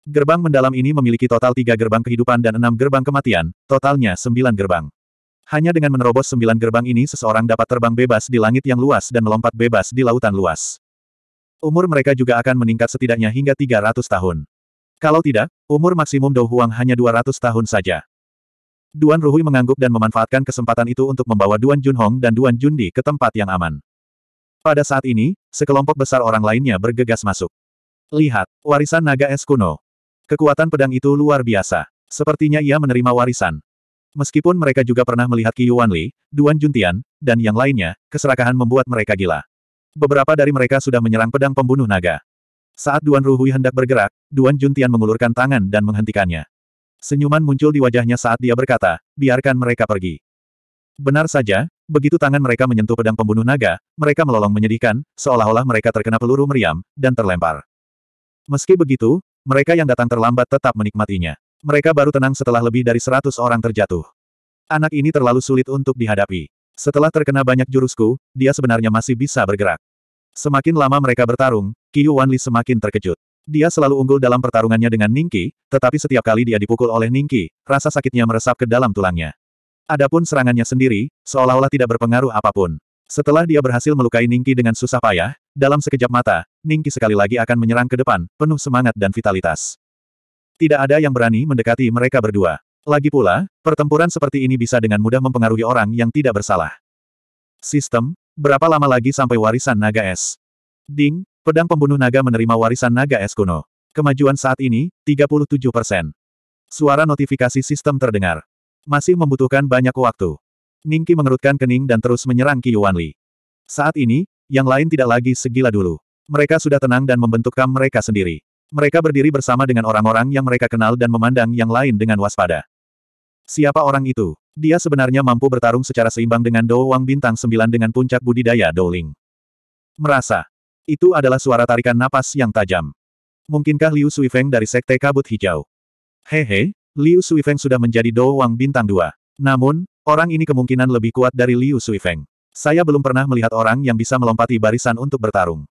Gerbang mendalam ini memiliki total tiga gerbang kehidupan dan enam gerbang kematian, totalnya sembilan gerbang. Hanya dengan menerobos sembilan gerbang ini seseorang dapat terbang bebas di langit yang luas dan melompat bebas di lautan luas. Umur mereka juga akan meningkat setidaknya hingga 300 tahun. Kalau tidak, umur maksimum Dou Huang hanya 200 tahun saja. Duan Ruhui mengangguk dan memanfaatkan kesempatan itu untuk membawa Duan Junhong dan Duan Jundi ke tempat yang aman. Pada saat ini, sekelompok besar orang lainnya bergegas masuk. Lihat, warisan naga es kuno. Kekuatan pedang itu luar biasa. Sepertinya ia menerima warisan. Meskipun mereka juga pernah melihat Qi Yuanli, Duan Juntian, dan yang lainnya, keserakahan membuat mereka gila. Beberapa dari mereka sudah menyerang pedang pembunuh naga. Saat Duan Ruhui hendak bergerak, Duan Juntian mengulurkan tangan dan menghentikannya. Senyuman muncul di wajahnya saat dia berkata, biarkan mereka pergi. Benar saja, begitu tangan mereka menyentuh pedang pembunuh naga, mereka melolong menyedihkan, seolah-olah mereka terkena peluru meriam, dan terlempar. Meski begitu, mereka yang datang terlambat tetap menikmatinya. Mereka baru tenang setelah lebih dari seratus orang terjatuh. Anak ini terlalu sulit untuk dihadapi. Setelah terkena banyak jurusku, dia sebenarnya masih bisa bergerak. Semakin lama mereka bertarung, Qiu Wanli semakin terkejut. Dia selalu unggul dalam pertarungannya dengan Ningqi, tetapi setiap kali dia dipukul oleh Ningqi, rasa sakitnya meresap ke dalam tulangnya. Adapun serangannya sendiri, seolah-olah tidak berpengaruh apapun. Setelah dia berhasil melukai Ningqi dengan susah payah, dalam sekejap mata, Ningqi sekali lagi akan menyerang ke depan, penuh semangat dan vitalitas. Tidak ada yang berani mendekati mereka berdua. Lagi pula, pertempuran seperti ini bisa dengan mudah mempengaruhi orang yang tidak bersalah. Sistem, berapa lama lagi sampai warisan naga es? Ding, pedang pembunuh naga menerima warisan naga es kuno. Kemajuan saat ini, 37 persen. Suara notifikasi sistem terdengar. Masih membutuhkan banyak waktu. Ningki mengerutkan kening dan terus menyerang Qi Yuanli. Saat ini, yang lain tidak lagi segila dulu. Mereka sudah tenang dan membentuk kam mereka sendiri. Mereka berdiri bersama dengan orang-orang yang mereka kenal dan memandang yang lain dengan waspada. Siapa orang itu? Dia sebenarnya mampu bertarung secara seimbang dengan Do Wang Bintang 9 dengan puncak budidaya Doling. Merasa. Itu adalah suara tarikan napas yang tajam. Mungkinkah Liu Suifeng dari Sekte Kabut Hijau? Hehe, he, Liu Suifeng sudah menjadi Do Wang Bintang 2. Namun, orang ini kemungkinan lebih kuat dari Liu Suifeng. Saya belum pernah melihat orang yang bisa melompati barisan untuk bertarung.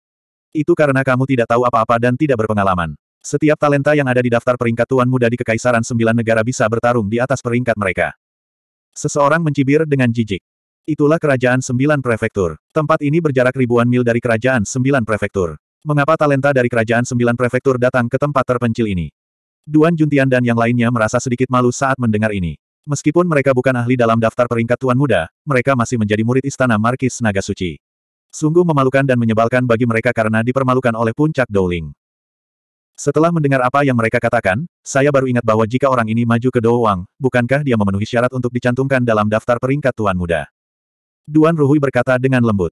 Itu karena kamu tidak tahu apa-apa dan tidak berpengalaman. Setiap talenta yang ada di daftar peringkat tuan muda di Kekaisaran Sembilan Negara bisa bertarung di atas peringkat mereka. Seseorang mencibir dengan jijik. Itulah kerajaan Sembilan Prefektur. Tempat ini berjarak ribuan mil dari kerajaan Sembilan Prefektur. Mengapa talenta dari kerajaan Sembilan Prefektur datang ke tempat terpencil ini? Duan Juntian dan yang lainnya merasa sedikit malu saat mendengar ini. Meskipun mereka bukan ahli dalam daftar peringkat tuan muda, mereka masih menjadi murid istana Markis Naga Suci. Sungguh memalukan dan menyebalkan bagi mereka karena dipermalukan oleh puncak Douling. Setelah mendengar apa yang mereka katakan, saya baru ingat bahwa jika orang ini maju ke Douwang, bukankah dia memenuhi syarat untuk dicantumkan dalam daftar peringkat Tuan Muda? Duan Ruhui berkata dengan lembut.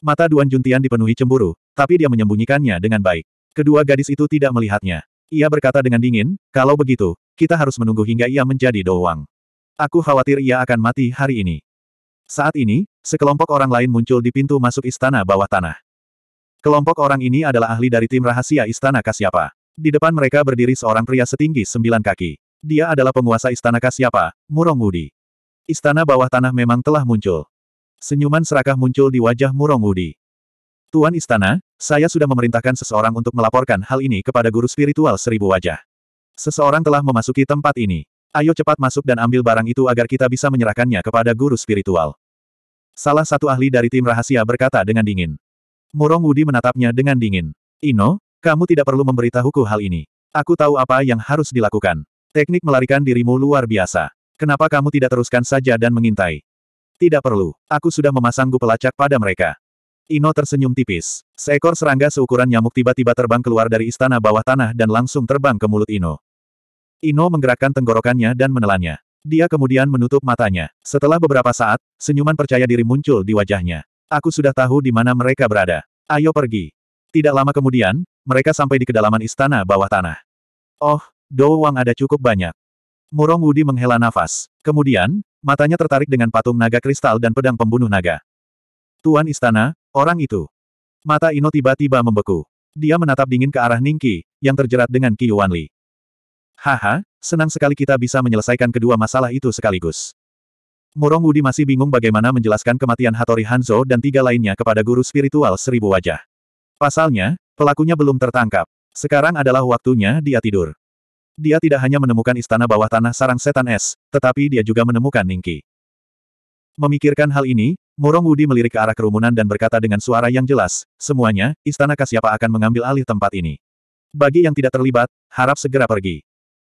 Mata Duan Juntian dipenuhi cemburu, tapi dia menyembunyikannya dengan baik. Kedua gadis itu tidak melihatnya. Ia berkata dengan dingin, kalau begitu, kita harus menunggu hingga ia menjadi Douwang. Aku khawatir ia akan mati hari ini. Saat ini, sekelompok orang lain muncul di pintu masuk istana bawah tanah. Kelompok orang ini adalah ahli dari tim rahasia istana Kasyapa. Di depan mereka berdiri seorang pria setinggi sembilan kaki. Dia adalah penguasa istana Kasyapa, Murong Wudi. Istana bawah tanah memang telah muncul. Senyuman serakah muncul di wajah Murong Wudi. Tuan Istana, saya sudah memerintahkan seseorang untuk melaporkan hal ini kepada guru spiritual seribu wajah. Seseorang telah memasuki tempat ini. Ayo cepat masuk dan ambil barang itu agar kita bisa menyerahkannya kepada guru spiritual. Salah satu ahli dari tim rahasia berkata dengan dingin. Murong Wudi menatapnya dengan dingin. Ino, kamu tidak perlu memberitahuku hal ini. Aku tahu apa yang harus dilakukan. Teknik melarikan dirimu luar biasa. Kenapa kamu tidak teruskan saja dan mengintai? Tidak perlu. Aku sudah memasang gu pelacak pada mereka. Ino tersenyum tipis. Seekor serangga seukuran nyamuk tiba-tiba terbang keluar dari istana bawah tanah dan langsung terbang ke mulut Ino. Ino menggerakkan tenggorokannya dan menelannya. Dia kemudian menutup matanya. Setelah beberapa saat, senyuman percaya diri muncul di wajahnya. Aku sudah tahu di mana mereka berada. Ayo pergi. Tidak lama kemudian, mereka sampai di kedalaman istana bawah tanah. Oh, doang ada cukup banyak. Murong Wudi menghela nafas. Kemudian, matanya tertarik dengan patung naga kristal dan pedang pembunuh naga. Tuan istana, orang itu. Mata Ino tiba-tiba membeku. Dia menatap dingin ke arah Ningki, yang terjerat dengan Qi Wanli. Haha, senang sekali kita bisa menyelesaikan kedua masalah itu sekaligus. Murong Wudi masih bingung bagaimana menjelaskan kematian Hatori Hanzo dan tiga lainnya kepada guru spiritual seribu wajah. Pasalnya, pelakunya belum tertangkap. Sekarang adalah waktunya dia tidur. Dia tidak hanya menemukan istana bawah tanah sarang setan es, tetapi dia juga menemukan Ningki. Memikirkan hal ini, Murong Wudi melirik ke arah kerumunan dan berkata dengan suara yang jelas, semuanya, istana Kasiapa akan mengambil alih tempat ini. Bagi yang tidak terlibat, harap segera pergi.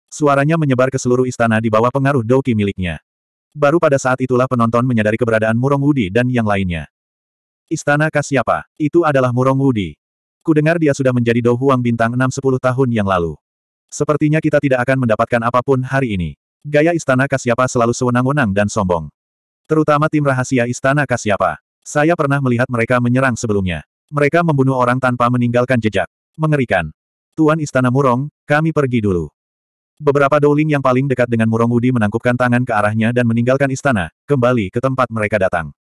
Suaranya menyebar ke seluruh istana di bawah pengaruh Doki miliknya. Baru pada saat itulah penonton menyadari keberadaan Murong Wudi dan yang lainnya. Istana Kasiapa, itu adalah Murong Wudi. Kudengar dia sudah menjadi Dou Huang bintang 6-10 tahun yang lalu. Sepertinya kita tidak akan mendapatkan apapun hari ini. Gaya Istana Kasiapa selalu sewenang-wenang dan sombong. Terutama tim rahasia Istana Kasiapa. Saya pernah melihat mereka menyerang sebelumnya. Mereka membunuh orang tanpa meninggalkan jejak. Mengerikan. Tuan Istana Murong, kami pergi dulu. Beberapa Douling yang paling dekat dengan Murong Wudi menangkupkan tangan ke arahnya dan meninggalkan istana, kembali ke tempat mereka datang.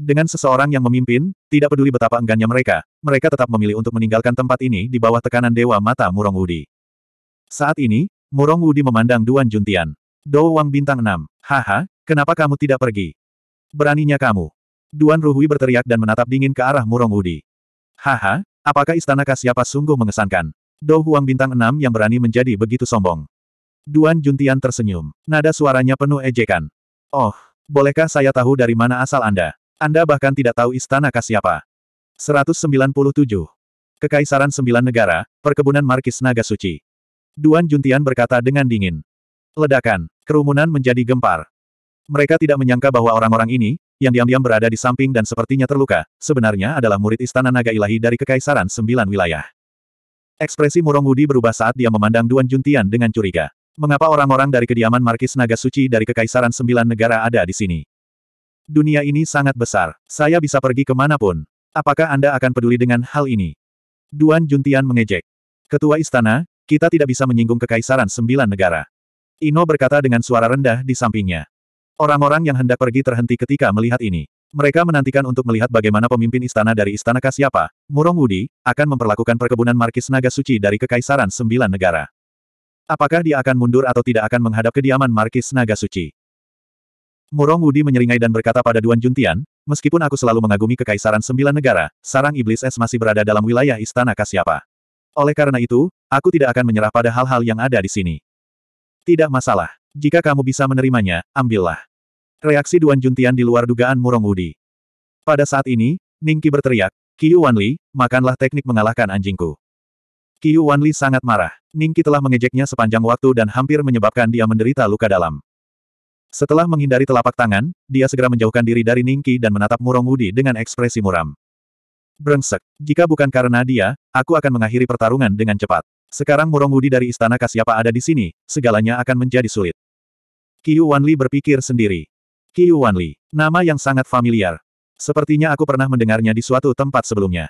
Dengan seseorang yang memimpin, tidak peduli betapa enggannya mereka, mereka tetap memilih untuk meninggalkan tempat ini di bawah tekanan Dewa Mata Murong Wudi. Saat ini, Murong Wudi memandang Duan Juntian. Dou Wang Bintang 6. Haha, kenapa kamu tidak pergi? Beraninya kamu. Duan Ruhui berteriak dan menatap dingin ke arah Murong Wudi. Haha, apakah istana kasih sungguh mengesankan? Dou Huang bintang enam yang berani menjadi begitu sombong. Duan Juntian tersenyum. Nada suaranya penuh ejekan. Oh, bolehkah saya tahu dari mana asal Anda? Anda bahkan tidak tahu istana siapa. 197. Kekaisaran Sembilan Negara, Perkebunan Markis Naga Suci. Duan Juntian berkata dengan dingin. Ledakan, kerumunan menjadi gempar. Mereka tidak menyangka bahwa orang-orang ini, yang diam-diam berada di samping dan sepertinya terluka, sebenarnya adalah murid Istana Naga Ilahi dari Kekaisaran Sembilan Wilayah. Ekspresi Murong Wudi berubah saat dia memandang Duan Juntian dengan curiga. Mengapa orang-orang dari kediaman Markis Naga Suci dari Kekaisaran Sembilan Negara ada di sini? Dunia ini sangat besar. Saya bisa pergi kemanapun. Apakah Anda akan peduli dengan hal ini? Duan Juntian mengejek. Ketua Istana, kita tidak bisa menyinggung Kekaisaran Sembilan Negara. Ino berkata dengan suara rendah di sampingnya. Orang-orang yang hendak pergi terhenti ketika melihat ini. Mereka menantikan untuk melihat bagaimana pemimpin istana dari istana Kasyapa, Murong Wudi, akan memperlakukan perkebunan Markis Naga Suci dari Kekaisaran Sembilan Negara. Apakah dia akan mundur atau tidak akan menghadap kediaman Markis Naga Suci? Murong Wudi menyeringai dan berkata pada Duan Juntian, meskipun aku selalu mengagumi Kekaisaran Sembilan Negara, sarang iblis es masih berada dalam wilayah istana Kasyapa. Oleh karena itu, aku tidak akan menyerah pada hal-hal yang ada di sini. Tidak masalah. Jika kamu bisa menerimanya, ambillah. Reaksi Duan Juntian di luar dugaan Murong Wudi. Pada saat ini, Ningki berteriak, Qiu Wanli, makanlah teknik mengalahkan anjingku. Qiu Wanli sangat marah. Ningki telah mengejeknya sepanjang waktu dan hampir menyebabkan dia menderita luka dalam. Setelah menghindari telapak tangan, dia segera menjauhkan diri dari Ningki dan menatap Murong Wudi dengan ekspresi muram. Brengsek, jika bukan karena dia, aku akan mengakhiri pertarungan dengan cepat. Sekarang Murong Wudi dari Istana Kasiapa ada di sini, segalanya akan menjadi sulit. Qiu Wanli berpikir sendiri. Qi Wanli. Nama yang sangat familiar. Sepertinya aku pernah mendengarnya di suatu tempat sebelumnya.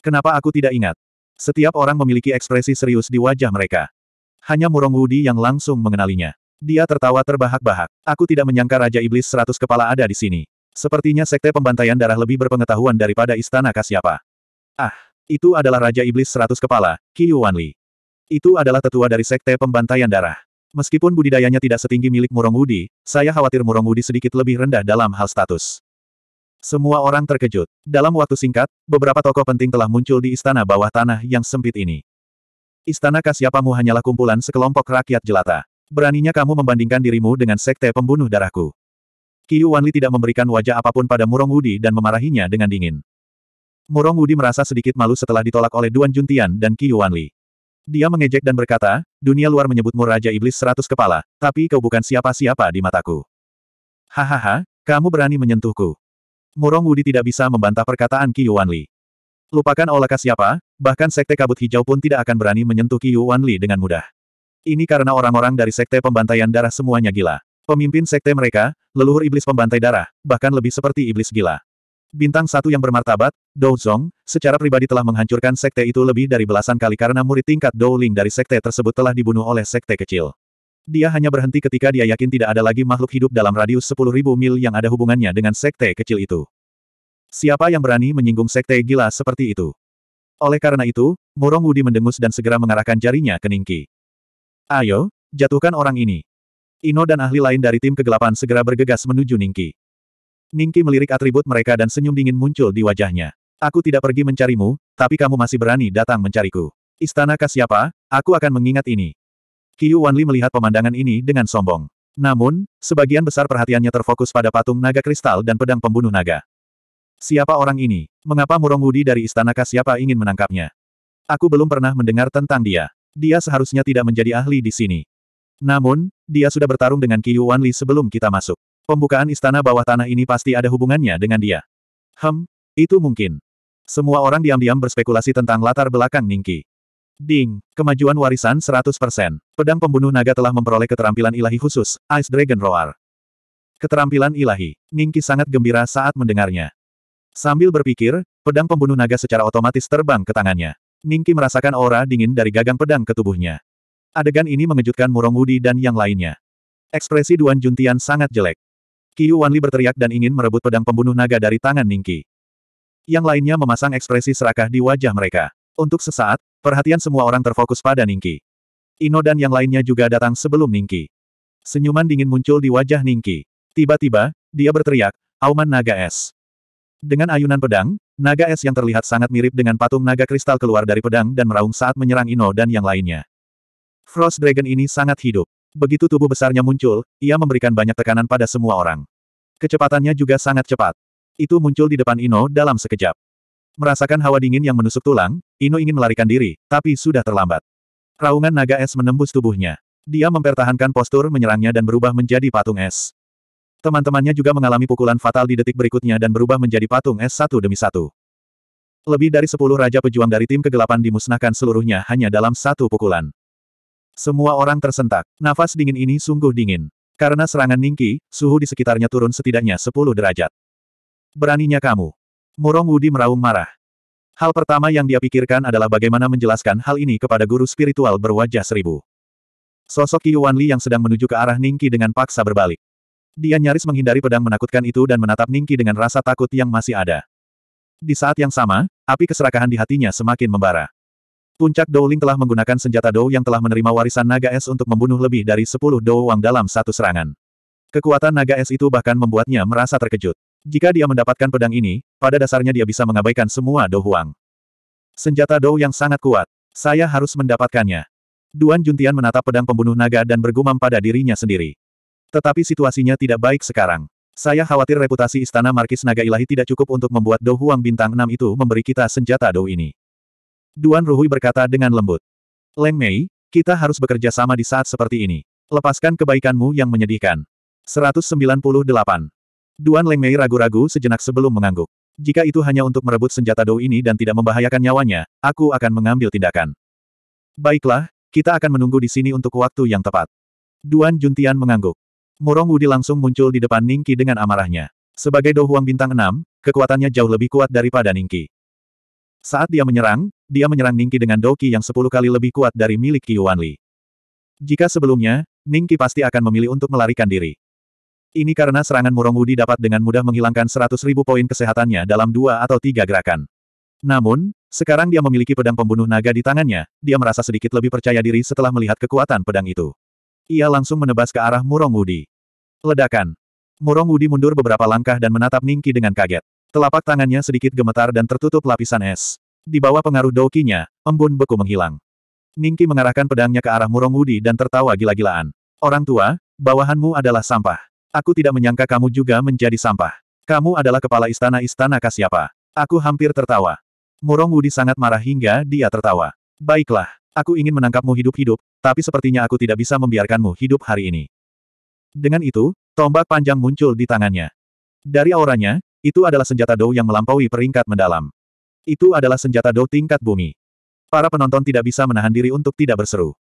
Kenapa aku tidak ingat? Setiap orang memiliki ekspresi serius di wajah mereka. Hanya Murong Wudi yang langsung mengenalinya. Dia tertawa terbahak-bahak. Aku tidak menyangka Raja Iblis seratus kepala ada di sini. Sepertinya sekte pembantaian darah lebih berpengetahuan daripada Istana Kasiapa. Ah, itu adalah Raja Iblis seratus kepala, Qi Wanli. Itu adalah tetua dari sekte pembantaian darah. Meskipun budidayanya tidak setinggi milik Murong Wudi, saya khawatir Murong Wudi sedikit lebih rendah dalam hal status. Semua orang terkejut. Dalam waktu singkat, beberapa tokoh penting telah muncul di istana bawah tanah yang sempit ini. Istana Kasiapamu hanyalah kumpulan sekelompok rakyat jelata. Beraninya kamu membandingkan dirimu dengan sekte pembunuh darahku. Kiyu Wanli tidak memberikan wajah apapun pada Murong Wudi dan memarahinya dengan dingin. Murong Wudi merasa sedikit malu setelah ditolak oleh Duan Juntian dan Kiyu Wanli. Dia mengejek dan berkata, dunia luar menyebutmu Raja Iblis seratus kepala, tapi kau bukan siapa-siapa di mataku. Hahaha, kamu berani menyentuhku. Murong Wudi tidak bisa membantah perkataan Qi Yuanli. Lupakan Olaka siapa, bahkan Sekte Kabut Hijau pun tidak akan berani menyentuh Qi Yuanli dengan mudah. Ini karena orang-orang dari Sekte Pembantaian Darah semuanya gila. Pemimpin Sekte mereka, leluhur Iblis Pembantai Darah, bahkan lebih seperti Iblis Gila. Bintang satu yang bermartabat, Dou Zong, secara pribadi telah menghancurkan sekte itu lebih dari belasan kali karena murid tingkat Dou Ling dari sekte tersebut telah dibunuh oleh sekte kecil. Dia hanya berhenti ketika dia yakin tidak ada lagi makhluk hidup dalam radius sepuluh ribu mil yang ada hubungannya dengan sekte kecil itu. Siapa yang berani menyinggung sekte gila seperti itu? Oleh karena itu, Murong Wudi mendengus dan segera mengarahkan jarinya ke Ningki. Ayo, jatuhkan orang ini. Ino dan ahli lain dari tim kegelapan segera bergegas menuju Ningki. Ningki melirik atribut mereka dan senyum dingin muncul di wajahnya. Aku tidak pergi mencarimu, tapi kamu masih berani datang mencariku. Istana Kasyapa, aku akan mengingat ini. Qiu Wanli melihat pemandangan ini dengan sombong. Namun, sebagian besar perhatiannya terfokus pada patung naga kristal dan pedang pembunuh naga. Siapa orang ini? Mengapa Murong Wudi dari Istana Kasyapa ingin menangkapnya? Aku belum pernah mendengar tentang dia. Dia seharusnya tidak menjadi ahli di sini. Namun, dia sudah bertarung dengan Qiu Wanli sebelum kita masuk. Pembukaan istana bawah tanah ini pasti ada hubungannya dengan dia. Hem, itu mungkin. Semua orang diam-diam berspekulasi tentang latar belakang Ningki. Ding, kemajuan warisan 100%. Pedang pembunuh naga telah memperoleh keterampilan ilahi khusus, Ice Dragon Roar. Keterampilan ilahi. Ningki sangat gembira saat mendengarnya. Sambil berpikir, pedang pembunuh naga secara otomatis terbang ke tangannya. Ningki merasakan aura dingin dari gagang pedang ke tubuhnya. Adegan ini mengejutkan Murong Wudi dan yang lainnya. Ekspresi Duan Juntian sangat jelek. Qiu Wanli berteriak dan ingin merebut pedang pembunuh naga dari tangan Ningki. Yang lainnya memasang ekspresi serakah di wajah mereka. Untuk sesaat, perhatian semua orang terfokus pada Ningki. Ino dan yang lainnya juga datang sebelum Ningki. Senyuman dingin muncul di wajah Ningki. Tiba-tiba, dia berteriak, Auman Naga Es. Dengan ayunan pedang, naga es yang terlihat sangat mirip dengan patung naga kristal keluar dari pedang dan meraung saat menyerang Ino dan yang lainnya. Frost Dragon ini sangat hidup. Begitu tubuh besarnya muncul, ia memberikan banyak tekanan pada semua orang. Kecepatannya juga sangat cepat. Itu muncul di depan Ino dalam sekejap. Merasakan hawa dingin yang menusuk tulang, Ino ingin melarikan diri, tapi sudah terlambat. Raungan naga es menembus tubuhnya. Dia mempertahankan postur menyerangnya dan berubah menjadi patung es. Teman-temannya juga mengalami pukulan fatal di detik berikutnya dan berubah menjadi patung es satu demi satu. Lebih dari sepuluh raja pejuang dari tim kegelapan dimusnahkan seluruhnya hanya dalam satu pukulan. Semua orang tersentak. Nafas dingin ini sungguh dingin. Karena serangan Ningki, suhu di sekitarnya turun setidaknya 10 derajat. Beraninya kamu. Murong Wudi meraung marah. Hal pertama yang dia pikirkan adalah bagaimana menjelaskan hal ini kepada guru spiritual berwajah seribu. Sosok Qiu Wanli yang sedang menuju ke arah Ningki dengan paksa berbalik. Dia nyaris menghindari pedang menakutkan itu dan menatap Ningki dengan rasa takut yang masih ada. Di saat yang sama, api keserakahan di hatinya semakin membara. Puncak Douling telah menggunakan senjata Dou yang telah menerima warisan naga es untuk membunuh lebih dari 10 Dou Wang dalam satu serangan. Kekuatan naga es itu bahkan membuatnya merasa terkejut. Jika dia mendapatkan pedang ini, pada dasarnya dia bisa mengabaikan semua Dou Huang. Senjata Dou yang sangat kuat. Saya harus mendapatkannya. Duan Juntian menatap pedang pembunuh naga dan bergumam pada dirinya sendiri. Tetapi situasinya tidak baik sekarang. Saya khawatir reputasi Istana Markis Naga Ilahi tidak cukup untuk membuat Dou Huang Bintang 6 itu memberi kita senjata Dou ini. Duan Ruhui berkata dengan lembut. Leng Mei, kita harus bekerja sama di saat seperti ini. Lepaskan kebaikanmu yang menyedihkan. 198. Duan Leng Mei ragu-ragu sejenak sebelum mengangguk. Jika itu hanya untuk merebut senjata Dou ini dan tidak membahayakan nyawanya, aku akan mengambil tindakan. Baiklah, kita akan menunggu di sini untuk waktu yang tepat. Duan Juntian mengangguk. Murong Wudi langsung muncul di depan Ningki dengan amarahnya. Sebagai Dou Huang Bintang 6, kekuatannya jauh lebih kuat daripada Ningki. Saat dia menyerang, dia menyerang Ningqi dengan doki yang sepuluh kali lebih kuat dari milik Qiyuan Yuanli. Jika sebelumnya, Ningqi pasti akan memilih untuk melarikan diri. Ini karena serangan Murong Wudi dapat dengan mudah menghilangkan seratus ribu poin kesehatannya dalam dua atau tiga gerakan. Namun, sekarang dia memiliki pedang pembunuh naga di tangannya, dia merasa sedikit lebih percaya diri setelah melihat kekuatan pedang itu. Ia langsung menebas ke arah Murong Wudi. Ledakan. Murong Wudi mundur beberapa langkah dan menatap Ningqi dengan kaget. Telapak tangannya sedikit gemetar dan tertutup lapisan es. Di bawah pengaruh doukinya, embun beku menghilang. Ningki mengarahkan pedangnya ke arah Murong Wudi dan tertawa gila-gilaan. Orang tua, bawahanmu adalah sampah. Aku tidak menyangka kamu juga menjadi sampah. Kamu adalah kepala istana-istana kasiapa. Aku hampir tertawa. Murong Wudi sangat marah hingga dia tertawa. Baiklah, aku ingin menangkapmu hidup-hidup, tapi sepertinya aku tidak bisa membiarkanmu hidup hari ini. Dengan itu, tombak panjang muncul di tangannya. Dari auranya, itu adalah senjata Dou yang melampaui peringkat mendalam. Itu adalah senjata Dou tingkat bumi. Para penonton tidak bisa menahan diri untuk tidak berseru.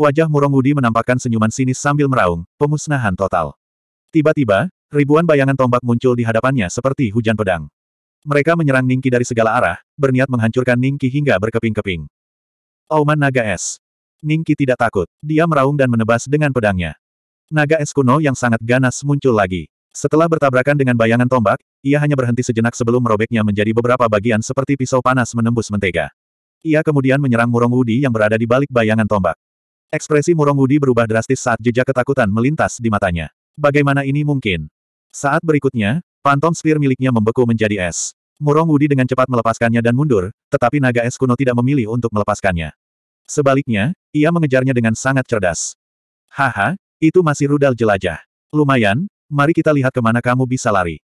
Wajah Murong Wudi menampakkan senyuman sinis sambil meraung, pemusnahan total. Tiba-tiba, ribuan bayangan tombak muncul di hadapannya seperti hujan pedang. Mereka menyerang Ningki dari segala arah, berniat menghancurkan Ningki hingga berkeping-keping. Auman Naga Es. Ningki tidak takut. Dia meraung dan menebas dengan pedangnya. Naga es kuno yang sangat ganas muncul lagi. Setelah bertabrakan dengan bayangan tombak, ia hanya berhenti sejenak sebelum merobeknya menjadi beberapa bagian seperti pisau panas menembus mentega. Ia kemudian menyerang Murong Wudi yang berada di balik bayangan tombak. Ekspresi Murong Wudi berubah drastis saat jejak ketakutan melintas di matanya. Bagaimana ini mungkin? Saat berikutnya, pantom spear miliknya membeku menjadi es. Murong Wudi dengan cepat melepaskannya dan mundur, tetapi naga es kuno tidak memilih untuk melepaskannya. Sebaliknya, ia mengejarnya dengan sangat cerdas. Haha, itu masih rudal jelajah. Lumayan, Mari kita lihat kemana kamu bisa lari.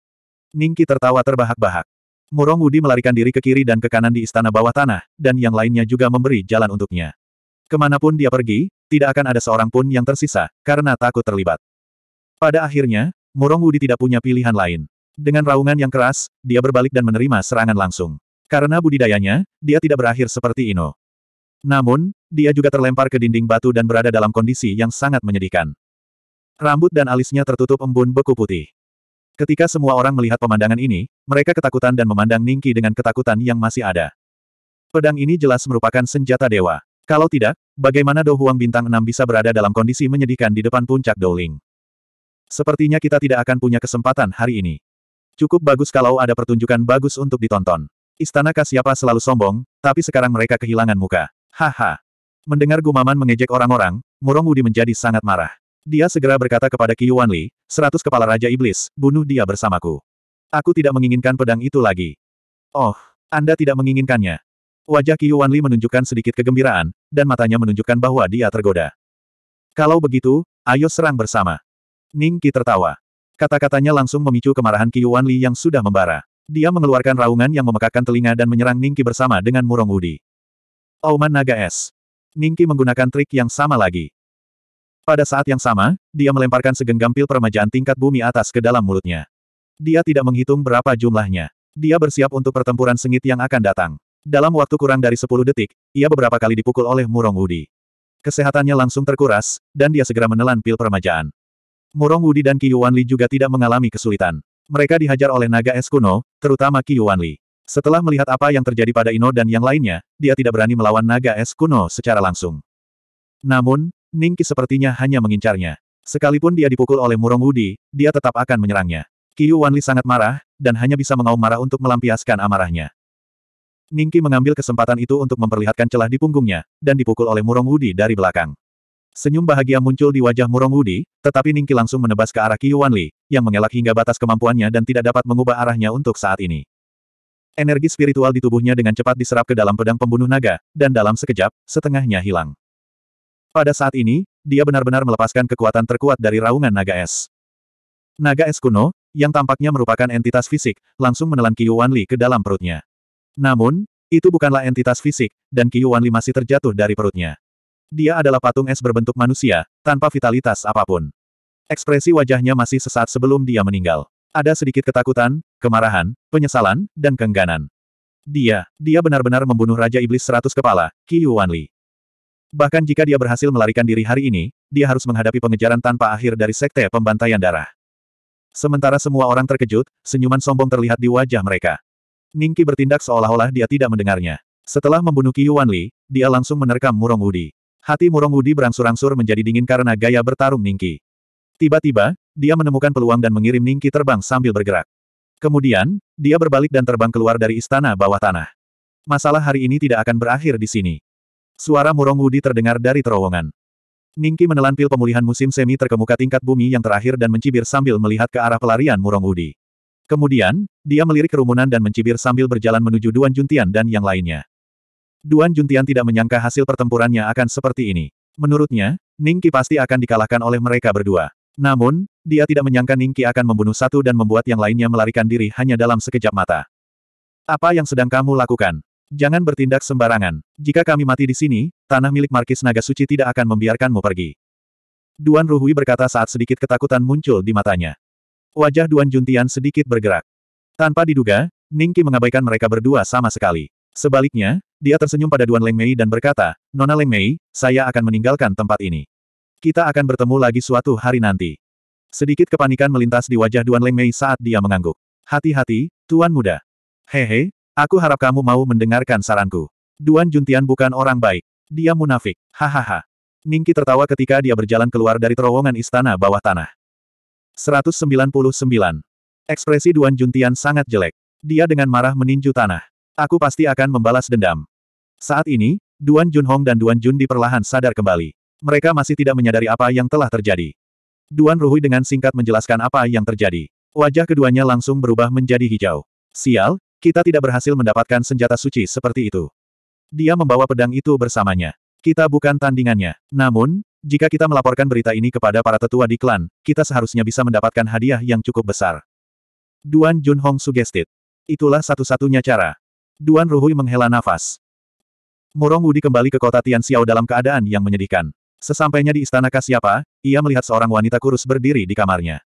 Ningki tertawa terbahak-bahak. Murong Wudi melarikan diri ke kiri dan ke kanan di istana bawah tanah, dan yang lainnya juga memberi jalan untuknya. Kemanapun dia pergi, tidak akan ada seorang pun yang tersisa, karena takut terlibat. Pada akhirnya, Murong Wudi tidak punya pilihan lain. Dengan raungan yang keras, dia berbalik dan menerima serangan langsung. Karena budidayanya, dia tidak berakhir seperti Ino. Namun, dia juga terlempar ke dinding batu dan berada dalam kondisi yang sangat menyedihkan. Rambut dan alisnya tertutup embun beku putih. Ketika semua orang melihat pemandangan ini, mereka ketakutan dan memandang Ningki dengan ketakutan yang masih ada. Pedang ini jelas merupakan senjata dewa. Kalau tidak, bagaimana Do Huang Bintang 6 bisa berada dalam kondisi menyedihkan di depan puncak Douling? Sepertinya kita tidak akan punya kesempatan hari ini. Cukup bagus kalau ada pertunjukan bagus untuk ditonton. Istana Kasiapa selalu sombong, tapi sekarang mereka kehilangan muka. Haha. Mendengar gumaman mengejek orang-orang, Murong Wudi menjadi sangat marah. Dia segera berkata kepada Qiu Yuanli, seratus kepala Raja Iblis, bunuh dia bersamaku. Aku tidak menginginkan pedang itu lagi. Oh, Anda tidak menginginkannya. Wajah Qiu Yuanli menunjukkan sedikit kegembiraan, dan matanya menunjukkan bahwa dia tergoda. Kalau begitu, ayo serang bersama. Ning Qi tertawa. Kata-katanya langsung memicu kemarahan Qiu Yuanli yang sudah membara. Dia mengeluarkan raungan yang memekakkan telinga dan menyerang Ningki bersama dengan Murong Udi. Auman Naga Es. Ningki menggunakan trik yang sama lagi. Pada saat yang sama, dia melemparkan segenggam pil permajaan tingkat bumi atas ke dalam mulutnya. Dia tidak menghitung berapa jumlahnya. Dia bersiap untuk pertempuran sengit yang akan datang. Dalam waktu kurang dari 10 detik, ia beberapa kali dipukul oleh Murong Wudi. Kesehatannya langsung terkuras, dan dia segera menelan pil permajaan. Murong Wudi dan Qi Yuanli juga tidak mengalami kesulitan. Mereka dihajar oleh naga es kuno, terutama Qi Yuanli. Setelah melihat apa yang terjadi pada Ino dan yang lainnya, dia tidak berani melawan naga es kuno secara langsung. Namun, Ningki sepertinya hanya mengincarnya. Sekalipun dia dipukul oleh Murong Wudi, dia tetap akan menyerangnya. Qiu Wanli sangat marah, dan hanya bisa mengaum marah untuk melampiaskan amarahnya. Ningki mengambil kesempatan itu untuk memperlihatkan celah di punggungnya, dan dipukul oleh Murong Wudi dari belakang. Senyum bahagia muncul di wajah Murong Wudi, tetapi Ningki langsung menebas ke arah Qiu Wanli, yang mengelak hingga batas kemampuannya dan tidak dapat mengubah arahnya untuk saat ini. Energi spiritual di tubuhnya dengan cepat diserap ke dalam pedang pembunuh naga, dan dalam sekejap, setengahnya hilang. Pada saat ini, dia benar-benar melepaskan kekuatan terkuat dari raungan naga es. Naga es kuno, yang tampaknya merupakan entitas fisik, langsung menelan Qiu Wanli ke dalam perutnya. Namun, itu bukanlah entitas fisik, dan Qiu Wanli masih terjatuh dari perutnya. Dia adalah patung es berbentuk manusia, tanpa vitalitas apapun. Ekspresi wajahnya masih sesaat sebelum dia meninggal. Ada sedikit ketakutan, kemarahan, penyesalan, dan kengganan. Dia, dia benar-benar membunuh Raja Iblis seratus kepala, Qiu Wanli. Bahkan jika dia berhasil melarikan diri hari ini, dia harus menghadapi pengejaran tanpa akhir dari sekte pembantaian darah. Sementara semua orang terkejut, senyuman sombong terlihat di wajah mereka. Ningki bertindak seolah-olah dia tidak mendengarnya. Setelah membunuh Qi Yuan dia langsung menerkam Murong Wudi. Hati Murong Wudi berangsur-angsur menjadi dingin karena gaya bertarung Ningki. Tiba-tiba, dia menemukan peluang dan mengirim Ningki terbang sambil bergerak. Kemudian, dia berbalik dan terbang keluar dari istana bawah tanah. Masalah hari ini tidak akan berakhir di sini. Suara murung Wudi terdengar dari terowongan. Ningki menelan pil pemulihan musim semi terkemuka tingkat bumi yang terakhir dan mencibir sambil melihat ke arah pelarian murung Wudi. Kemudian, dia melirik kerumunan dan mencibir sambil berjalan menuju Duan Juntian dan yang lainnya. Duan Juntian tidak menyangka hasil pertempurannya akan seperti ini. Menurutnya, Ningki pasti akan dikalahkan oleh mereka berdua. Namun, dia tidak menyangka Ningki akan membunuh satu dan membuat yang lainnya melarikan diri hanya dalam sekejap mata. Apa yang sedang kamu lakukan? Jangan bertindak sembarangan. Jika kami mati di sini, tanah milik Markis Naga Suci tidak akan membiarkanmu pergi. Duan Ruhui berkata saat sedikit ketakutan muncul di matanya. Wajah Duan Juntian sedikit bergerak. Tanpa diduga, Ningki mengabaikan mereka berdua sama sekali. Sebaliknya, dia tersenyum pada Duan Leng Mei dan berkata, Nona Leng Mei, saya akan meninggalkan tempat ini. Kita akan bertemu lagi suatu hari nanti. Sedikit kepanikan melintas di wajah Duan Leng Mei saat dia mengangguk. Hati-hati, Tuan Muda. Hehe, Aku harap kamu mau mendengarkan saranku. Duan Juntian bukan orang baik. Dia munafik. Hahaha. Ningki tertawa ketika dia berjalan keluar dari terowongan istana bawah tanah. 199. Ekspresi Duan Juntian sangat jelek. Dia dengan marah meninju tanah. Aku pasti akan membalas dendam. Saat ini, Duan Junhong dan Duan Jun diperlahan sadar kembali. Mereka masih tidak menyadari apa yang telah terjadi. Duan Ruhui dengan singkat menjelaskan apa yang terjadi. Wajah keduanya langsung berubah menjadi hijau. Sial, kita tidak berhasil mendapatkan senjata suci seperti itu. Dia membawa pedang itu bersamanya. Kita bukan tandingannya. Namun, jika kita melaporkan berita ini kepada para tetua di klan, kita seharusnya bisa mendapatkan hadiah yang cukup besar. Duan Junhong suggested. Itulah satu-satunya cara. Duan Ruhui menghela nafas. Murong Wudi kembali ke kota Tian Xiao dalam keadaan yang menyedihkan. Sesampainya di istana Kasiapa, ia melihat seorang wanita kurus berdiri di kamarnya.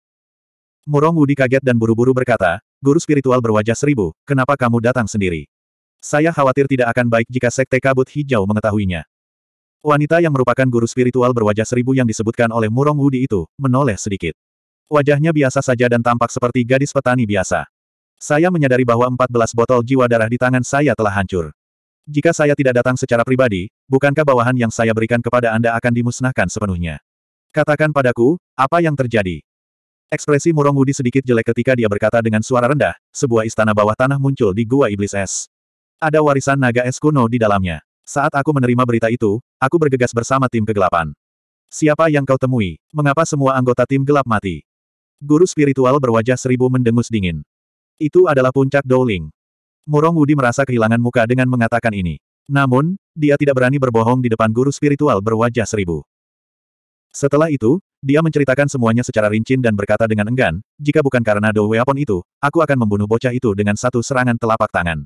Murong Wudi kaget dan buru-buru berkata, guru spiritual berwajah seribu, kenapa kamu datang sendiri? Saya khawatir tidak akan baik jika Sekte Kabut Hijau mengetahuinya. Wanita yang merupakan guru spiritual berwajah seribu yang disebutkan oleh Murong Wudi itu, menoleh sedikit. Wajahnya biasa saja dan tampak seperti gadis petani biasa. Saya menyadari bahwa 14 botol jiwa darah di tangan saya telah hancur. Jika saya tidak datang secara pribadi, bukankah bawahan yang saya berikan kepada Anda akan dimusnahkan sepenuhnya? Katakan padaku, apa yang terjadi? Ekspresi Murong Wudi sedikit jelek ketika dia berkata dengan suara rendah, sebuah istana bawah tanah muncul di Gua Iblis Es. Ada warisan naga es kuno di dalamnya. Saat aku menerima berita itu, aku bergegas bersama tim kegelapan. Siapa yang kau temui? Mengapa semua anggota tim gelap mati? Guru spiritual berwajah seribu mendengus dingin. Itu adalah puncak Dowling. Murong Wudi merasa kehilangan muka dengan mengatakan ini. Namun, dia tidak berani berbohong di depan guru spiritual berwajah seribu. Setelah itu, dia menceritakan semuanya secara rinci dan berkata dengan enggan, jika bukan karena Dou Weapon itu, aku akan membunuh bocah itu dengan satu serangan telapak tangan.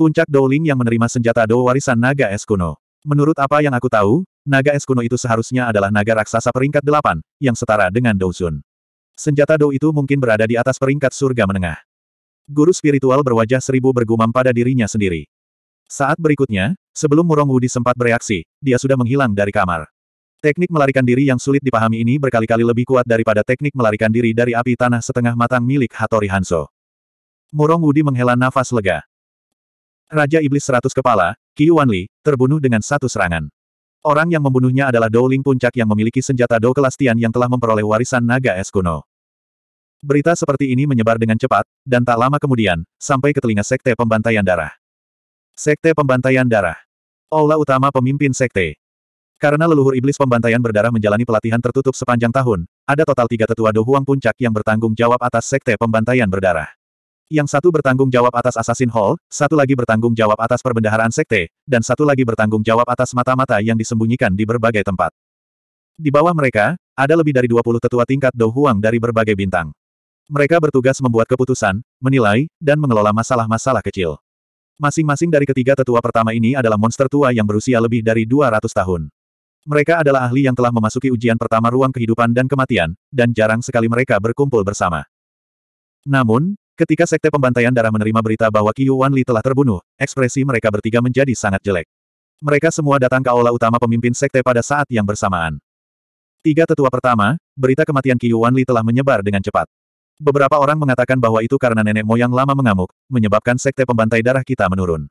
Puncak Dou Ling yang menerima senjata Dou warisan naga es kuno. Menurut apa yang aku tahu, naga es kuno itu seharusnya adalah naga raksasa peringkat delapan, yang setara dengan Dou Sun. Senjata Dou itu mungkin berada di atas peringkat surga menengah. Guru spiritual berwajah seribu bergumam pada dirinya sendiri. Saat berikutnya, sebelum Murong Wudi sempat bereaksi, dia sudah menghilang dari kamar. Teknik melarikan diri yang sulit dipahami ini berkali-kali lebih kuat daripada teknik melarikan diri dari api tanah setengah matang milik Hattori Hanzo. Murong Wudi menghela nafas lega. Raja Iblis Seratus Kepala, Qiu Wanli, terbunuh dengan satu serangan. Orang yang membunuhnya adalah Ling Puncak yang memiliki senjata Dou Kelastian yang telah memperoleh warisan naga es kuno. Berita seperti ini menyebar dengan cepat, dan tak lama kemudian, sampai ke telinga Sekte Pembantaian Darah. Sekte Pembantaian Darah. Aula utama pemimpin Sekte. Karena leluhur iblis pembantaian berdarah menjalani pelatihan tertutup sepanjang tahun, ada total tiga tetua Dohuang Puncak yang bertanggung jawab atas sekte pembantaian berdarah. Yang satu bertanggung jawab atas Assassin Hall, satu lagi bertanggung jawab atas perbendaharaan sekte, dan satu lagi bertanggung jawab atas mata-mata yang disembunyikan di berbagai tempat. Di bawah mereka, ada lebih dari 20 tetua tingkat Dohuang dari berbagai bintang. Mereka bertugas membuat keputusan, menilai, dan mengelola masalah-masalah kecil. Masing-masing dari ketiga tetua pertama ini adalah monster tua yang berusia lebih dari 200 tahun. Mereka adalah ahli yang telah memasuki ujian pertama ruang kehidupan dan kematian, dan jarang sekali mereka berkumpul bersama. Namun, ketika Sekte Pembantaian Darah menerima berita bahwa Qiu Wanli telah terbunuh, ekspresi mereka bertiga menjadi sangat jelek. Mereka semua datang ke aula utama pemimpin Sekte pada saat yang bersamaan. Tiga tetua pertama, berita kematian Qiu Wanli telah menyebar dengan cepat. Beberapa orang mengatakan bahwa itu karena nenek moyang lama mengamuk, menyebabkan Sekte Pembantai Darah kita menurun.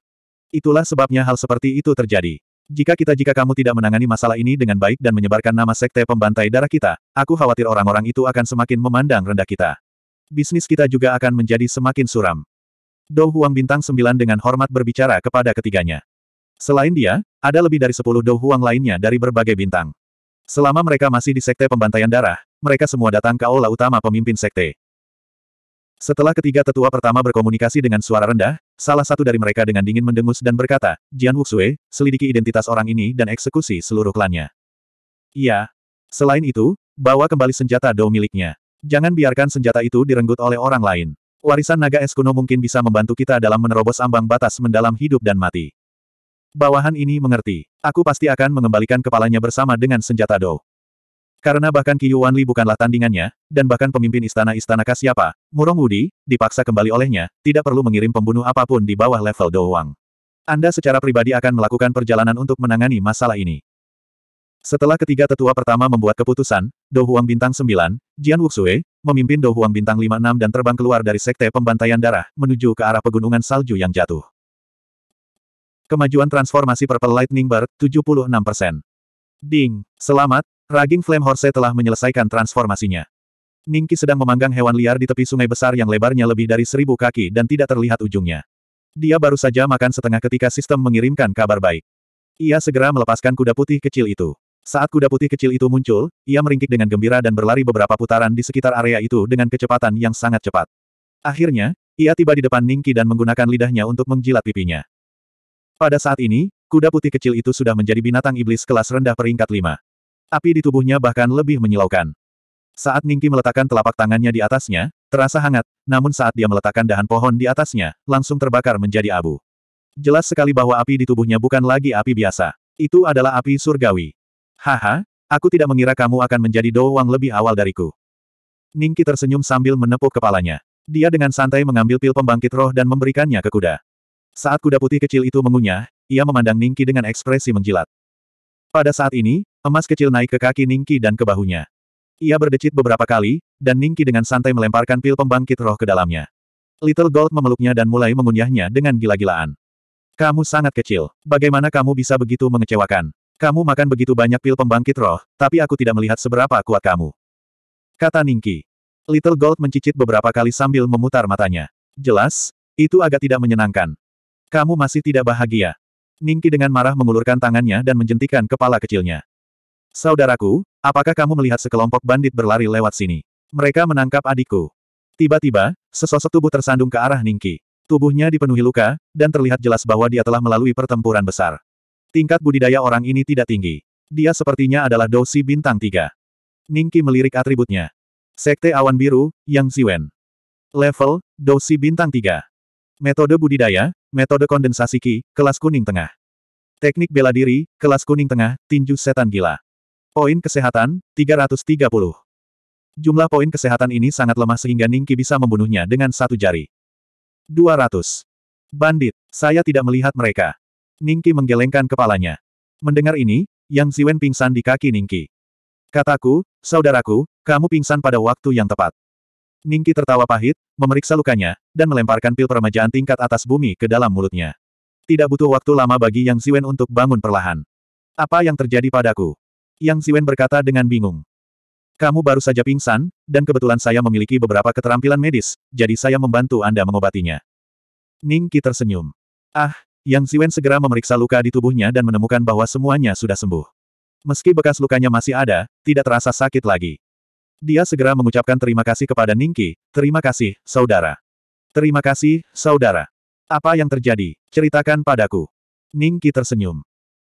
Itulah sebabnya hal seperti itu terjadi. Jika kita jika kamu tidak menangani masalah ini dengan baik dan menyebarkan nama sekte pembantai darah kita, aku khawatir orang-orang itu akan semakin memandang rendah kita. Bisnis kita juga akan menjadi semakin suram. Dou Huang bintang sembilan dengan hormat berbicara kepada ketiganya. Selain dia, ada lebih dari sepuluh Dou Huang lainnya dari berbagai bintang. Selama mereka masih di sekte pembantaian darah, mereka semua datang ke aula utama pemimpin sekte. Setelah ketiga tetua pertama berkomunikasi dengan suara rendah, Salah satu dari mereka dengan dingin mendengus dan berkata, Jian Wuxue, selidiki identitas orang ini dan eksekusi seluruh klannya. Iya. Selain itu, bawa kembali senjata Dou miliknya. Jangan biarkan senjata itu direnggut oleh orang lain. Warisan naga es kuno mungkin bisa membantu kita dalam menerobos ambang batas mendalam hidup dan mati. Bawahan ini mengerti. Aku pasti akan mengembalikan kepalanya bersama dengan senjata Dou. Karena bahkan Qi Wanli bukanlah tandingannya, dan bahkan pemimpin istana-istana siapa, Murong Wudi, dipaksa kembali olehnya, tidak perlu mengirim pembunuh apapun di bawah level Dou Wang. Anda secara pribadi akan melakukan perjalanan untuk menangani masalah ini. Setelah ketiga tetua pertama membuat keputusan, Dou Huang Bintang 9, Jian Wuxue, memimpin Dou Huang Bintang 56 dan terbang keluar dari sekte pembantaian darah, menuju ke arah pegunungan salju yang jatuh. Kemajuan transformasi Purple Lightning Bird, 76%. Ding, selamat, Raging Flame Horse telah menyelesaikan transformasinya. Ningki sedang memanggang hewan liar di tepi sungai besar yang lebarnya lebih dari seribu kaki dan tidak terlihat ujungnya. Dia baru saja makan setengah ketika sistem mengirimkan kabar baik. Ia segera melepaskan kuda putih kecil itu. Saat kuda putih kecil itu muncul, ia meringkik dengan gembira dan berlari beberapa putaran di sekitar area itu dengan kecepatan yang sangat cepat. Akhirnya, ia tiba di depan Ningki dan menggunakan lidahnya untuk menjilat pipinya. Pada saat ini, kuda putih kecil itu sudah menjadi binatang iblis kelas rendah peringkat 5. Api di tubuhnya bahkan lebih menyilaukan. Saat Ningki meletakkan telapak tangannya di atasnya, terasa hangat, namun saat dia meletakkan dahan pohon di atasnya, langsung terbakar menjadi abu. Jelas sekali bahwa api di tubuhnya bukan lagi api biasa. Itu adalah api surgawi. Haha, aku tidak mengira kamu akan menjadi doang lebih awal dariku. Ningki tersenyum sambil menepuk kepalanya. Dia dengan santai mengambil pil pembangkit roh dan memberikannya ke kuda. Saat kuda putih kecil itu mengunyah, ia memandang Ningki dengan ekspresi menjilat. Pada saat ini, Emas kecil naik ke kaki Ningki dan ke bahunya. Ia berdecit beberapa kali, dan Ningki dengan santai melemparkan pil pembangkit roh ke dalamnya. Little Gold memeluknya dan mulai mengunyahnya dengan gila-gilaan. Kamu sangat kecil. Bagaimana kamu bisa begitu mengecewakan? Kamu makan begitu banyak pil pembangkit roh, tapi aku tidak melihat seberapa kuat kamu. Kata Ningki. Little Gold mencicit beberapa kali sambil memutar matanya. Jelas, itu agak tidak menyenangkan. Kamu masih tidak bahagia. Ningki dengan marah mengulurkan tangannya dan menjentikan kepala kecilnya. Saudaraku, apakah kamu melihat sekelompok bandit berlari lewat sini? Mereka menangkap adikku. Tiba-tiba, sesosok tubuh tersandung ke arah Ningki. Tubuhnya dipenuhi luka, dan terlihat jelas bahwa dia telah melalui pertempuran besar. Tingkat budidaya orang ini tidak tinggi. Dia sepertinya adalah dosi bintang tiga. Ningki melirik atributnya. Sekte Awan Biru, Yang Ziwen. Level, dosi bintang tiga. Metode budidaya, metode kondensasi Ki, kelas kuning tengah. Teknik bela diri, kelas kuning tengah, tinju setan gila. Poin kesehatan, 330. Jumlah poin kesehatan ini sangat lemah sehingga Ningki bisa membunuhnya dengan satu jari. 200. Bandit, saya tidak melihat mereka. Ningki menggelengkan kepalanya. Mendengar ini, Yang Ziwen pingsan di kaki Ningki. Kataku, saudaraku, kamu pingsan pada waktu yang tepat. Ningki tertawa pahit, memeriksa lukanya, dan melemparkan pil peremajaan tingkat atas bumi ke dalam mulutnya. Tidak butuh waktu lama bagi Yang Ziwen untuk bangun perlahan. Apa yang terjadi padaku? Yang Siwen berkata dengan bingung. Kamu baru saja pingsan, dan kebetulan saya memiliki beberapa keterampilan medis, jadi saya membantu Anda mengobatinya. Ning Qi tersenyum. Ah, Yang Siwen segera memeriksa luka di tubuhnya dan menemukan bahwa semuanya sudah sembuh. Meski bekas lukanya masih ada, tidak terasa sakit lagi. Dia segera mengucapkan terima kasih kepada Ningki, terima kasih, saudara. Terima kasih, saudara. Apa yang terjadi? Ceritakan padaku. Ningki tersenyum.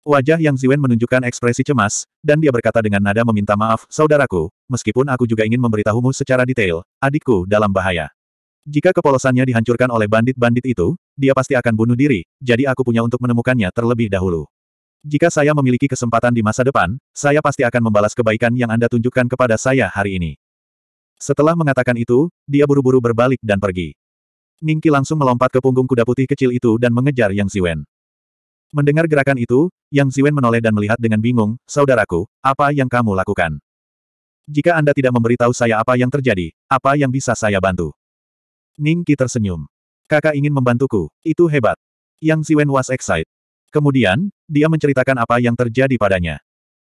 Wajah Yang Ziwen menunjukkan ekspresi cemas, dan dia berkata dengan nada meminta maaf, saudaraku, meskipun aku juga ingin memberitahumu secara detail, adikku dalam bahaya. Jika kepolosannya dihancurkan oleh bandit-bandit itu, dia pasti akan bunuh diri, jadi aku punya untuk menemukannya terlebih dahulu. Jika saya memiliki kesempatan di masa depan, saya pasti akan membalas kebaikan yang Anda tunjukkan kepada saya hari ini. Setelah mengatakan itu, dia buru-buru berbalik dan pergi. Ningki langsung melompat ke punggung kuda putih kecil itu dan mengejar Yang Ziwen. Mendengar gerakan itu, Yang Ziwen menoleh dan melihat dengan bingung, Saudaraku, apa yang kamu lakukan? Jika Anda tidak memberitahu saya apa yang terjadi, apa yang bisa saya bantu? Ning Qi tersenyum. Kakak ingin membantuku, itu hebat. Yang Ziwen was excited. Kemudian, dia menceritakan apa yang terjadi padanya.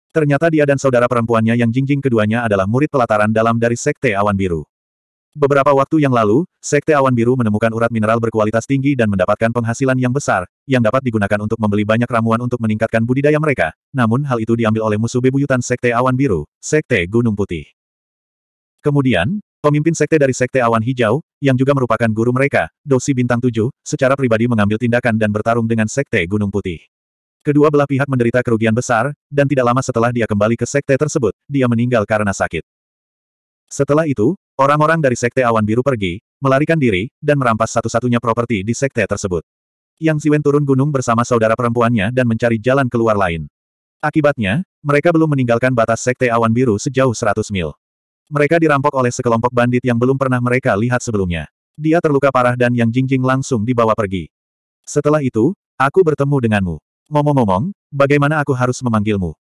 Ternyata dia dan saudara perempuannya yang jingjing keduanya adalah murid pelataran dalam dari Sekte Awan Biru. Beberapa waktu yang lalu, Sekte Awan Biru menemukan urat mineral berkualitas tinggi dan mendapatkan penghasilan yang besar, yang dapat digunakan untuk membeli banyak ramuan untuk meningkatkan budidaya mereka. Namun hal itu diambil oleh musuh bebuyutan Sekte Awan Biru, Sekte Gunung Putih. Kemudian, pemimpin Sekte dari Sekte Awan Hijau, yang juga merupakan guru mereka, Dosi Bintang 7, secara pribadi mengambil tindakan dan bertarung dengan Sekte Gunung Putih. Kedua belah pihak menderita kerugian besar, dan tidak lama setelah dia kembali ke sekte tersebut, dia meninggal karena sakit. Setelah itu, orang-orang dari Sekte Awan Biru pergi, melarikan diri, dan merampas satu-satunya properti di Sekte tersebut. Yang Ziwen turun gunung bersama saudara perempuannya dan mencari jalan keluar lain. Akibatnya, mereka belum meninggalkan batas Sekte Awan Biru sejauh 100 mil. Mereka dirampok oleh sekelompok bandit yang belum pernah mereka lihat sebelumnya. Dia terluka parah dan Yang Jingjing langsung dibawa pergi. Setelah itu, aku bertemu denganmu. Ngomong-ngomong, bagaimana aku harus memanggilmu?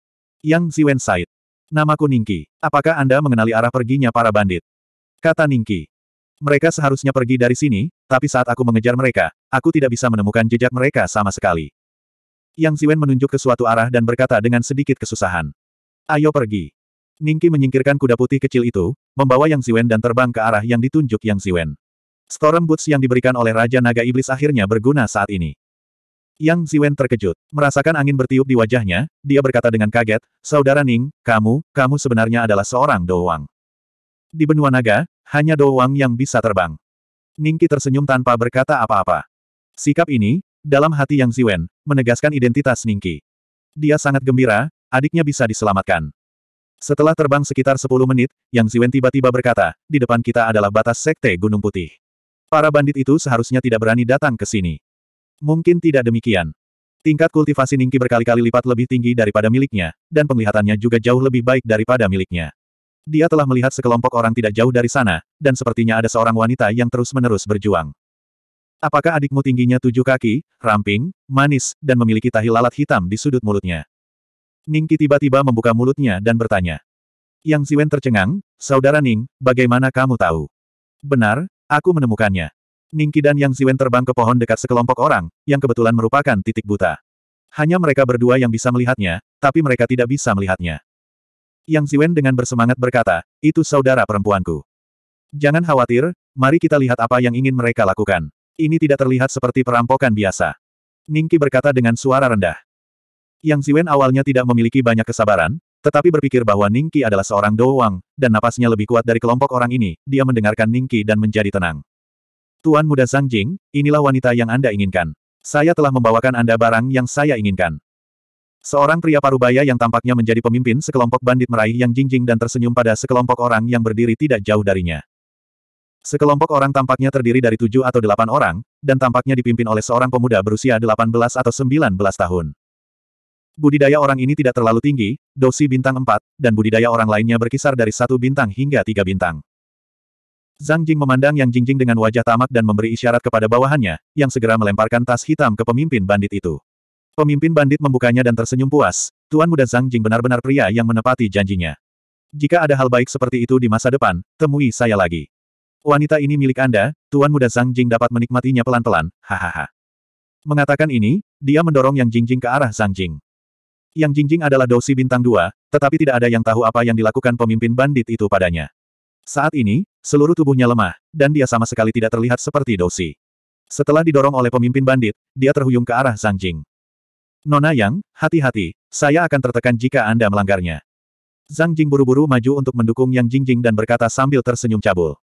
Yang Ziwen Said. Namaku Ningki. Apakah Anda mengenali arah perginya para bandit? Kata Ningki. Mereka seharusnya pergi dari sini, tapi saat aku mengejar mereka, aku tidak bisa menemukan jejak mereka sama sekali. Yang Siwen menunjuk ke suatu arah dan berkata dengan sedikit kesusahan. Ayo pergi. Ningki menyingkirkan kuda putih kecil itu, membawa Yang Siwen dan terbang ke arah yang ditunjuk Yang Siwen. Storm Boots yang diberikan oleh Raja Naga Iblis akhirnya berguna saat ini. Yang Ziwen terkejut. Merasakan angin bertiup di wajahnya, dia berkata dengan kaget, Saudara Ning, kamu, kamu sebenarnya adalah seorang Douwang. Di benua naga, hanya Douwang yang bisa terbang. Ningki tersenyum tanpa berkata apa-apa. Sikap ini, dalam hati Yang Ziwen, menegaskan identitas Ningki. Dia sangat gembira, adiknya bisa diselamatkan. Setelah terbang sekitar 10 menit, Yang Ziwen tiba-tiba berkata, di depan kita adalah batas Sekte Gunung Putih. Para bandit itu seharusnya tidak berani datang ke sini. Mungkin tidak demikian. Tingkat kultivasi Ningki berkali-kali lipat lebih tinggi daripada miliknya, dan penglihatannya juga jauh lebih baik daripada miliknya. Dia telah melihat sekelompok orang tidak jauh dari sana, dan sepertinya ada seorang wanita yang terus-menerus berjuang. Apakah adikmu tingginya tujuh kaki, ramping, manis, dan memiliki tahi lalat hitam di sudut mulutnya? Ningki tiba-tiba membuka mulutnya dan bertanya. Yang Ziwen tercengang, Saudara Ning, bagaimana kamu tahu? Benar, aku menemukannya. Ningki dan Yang Ziwen terbang ke pohon dekat sekelompok orang, yang kebetulan merupakan titik buta. Hanya mereka berdua yang bisa melihatnya, tapi mereka tidak bisa melihatnya. Yang Ziwen dengan bersemangat berkata, itu saudara perempuanku. Jangan khawatir, mari kita lihat apa yang ingin mereka lakukan. Ini tidak terlihat seperti perampokan biasa. Ningki berkata dengan suara rendah. Yang Ziwen awalnya tidak memiliki banyak kesabaran, tetapi berpikir bahwa Ningki adalah seorang doang, dan napasnya lebih kuat dari kelompok orang ini, dia mendengarkan Ningki dan menjadi tenang. Tuan muda Zhang Jing, inilah wanita yang Anda inginkan. Saya telah membawakan Anda barang yang saya inginkan. Seorang pria parubaya yang tampaknya menjadi pemimpin sekelompok bandit meraih yang jingjing dan tersenyum pada sekelompok orang yang berdiri tidak jauh darinya. Sekelompok orang tampaknya terdiri dari tujuh atau delapan orang, dan tampaknya dipimpin oleh seorang pemuda berusia delapan belas atau sembilan belas tahun. Budidaya orang ini tidak terlalu tinggi, dosi bintang empat, dan budidaya orang lainnya berkisar dari satu bintang hingga tiga bintang. Zhang Jing memandang Yang Jingjing dengan wajah tamak dan memberi isyarat kepada bawahannya, yang segera melemparkan tas hitam ke pemimpin bandit itu. Pemimpin bandit membukanya dan tersenyum puas, Tuan Muda Zhang Jing benar-benar pria yang menepati janjinya. Jika ada hal baik seperti itu di masa depan, temui saya lagi. Wanita ini milik Anda, Tuan Muda Zhang Jing dapat menikmatinya pelan-pelan, hahaha. Mengatakan ini, dia mendorong Yang Jingjing ke arah Zhang Jing. Yang Jingjing adalah dosi bintang dua, tetapi tidak ada yang tahu apa yang dilakukan pemimpin bandit itu padanya. Saat ini, seluruh tubuhnya lemah, dan dia sama sekali tidak terlihat seperti dosi. Setelah didorong oleh pemimpin bandit, dia terhuyung ke arah Zhang Jing. Nona Yang, hati-hati, saya akan tertekan jika Anda melanggarnya. Zhang Jing buru-buru maju untuk mendukung Yang Jingjing dan berkata sambil tersenyum cabul.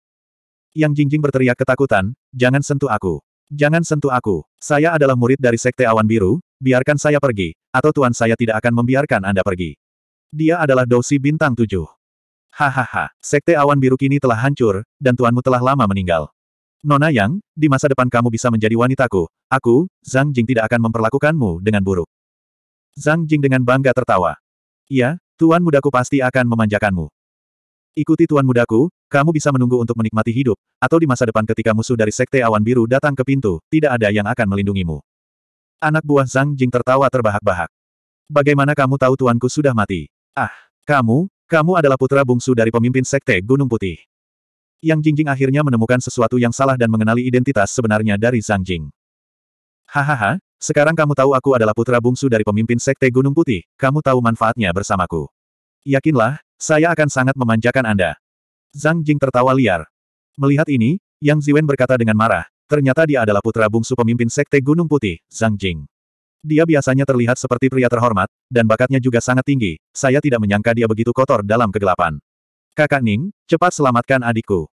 Yang Jingjing berteriak ketakutan, jangan sentuh aku. Jangan sentuh aku, saya adalah murid dari Sekte Awan Biru, biarkan saya pergi, atau tuan saya tidak akan membiarkan Anda pergi. Dia adalah dosi Bintang Tujuh. Hahaha, sekte awan biru kini telah hancur, dan tuanmu telah lama meninggal. Nona Yang, di masa depan kamu bisa menjadi wanitaku, aku, Zhang Jing tidak akan memperlakukanmu dengan buruk. Zhang Jing dengan bangga tertawa. Iya, tuan mudaku pasti akan memanjakanmu. Ikuti tuan mudaku, kamu bisa menunggu untuk menikmati hidup, atau di masa depan ketika musuh dari sekte awan biru datang ke pintu, tidak ada yang akan melindungimu. Anak buah Zhang Jing tertawa terbahak-bahak. Bagaimana kamu tahu tuanku sudah mati? Ah, kamu, kamu adalah putra bungsu dari pemimpin Sekte Gunung Putih. Yang Jingjing akhirnya menemukan sesuatu yang salah dan mengenali identitas sebenarnya dari Zhang Jing. Hahaha, sekarang kamu tahu aku adalah putra bungsu dari pemimpin Sekte Gunung Putih, kamu tahu manfaatnya bersamaku. Yakinlah, saya akan sangat memanjakan Anda. Zhang Jing tertawa liar. Melihat ini, Yang Ziwen berkata dengan marah, ternyata dia adalah putra bungsu pemimpin Sekte Gunung Putih, Zhang Jing. Dia biasanya terlihat seperti pria terhormat, dan bakatnya juga sangat tinggi, saya tidak menyangka dia begitu kotor dalam kegelapan. Kakak Ning, cepat selamatkan adikku.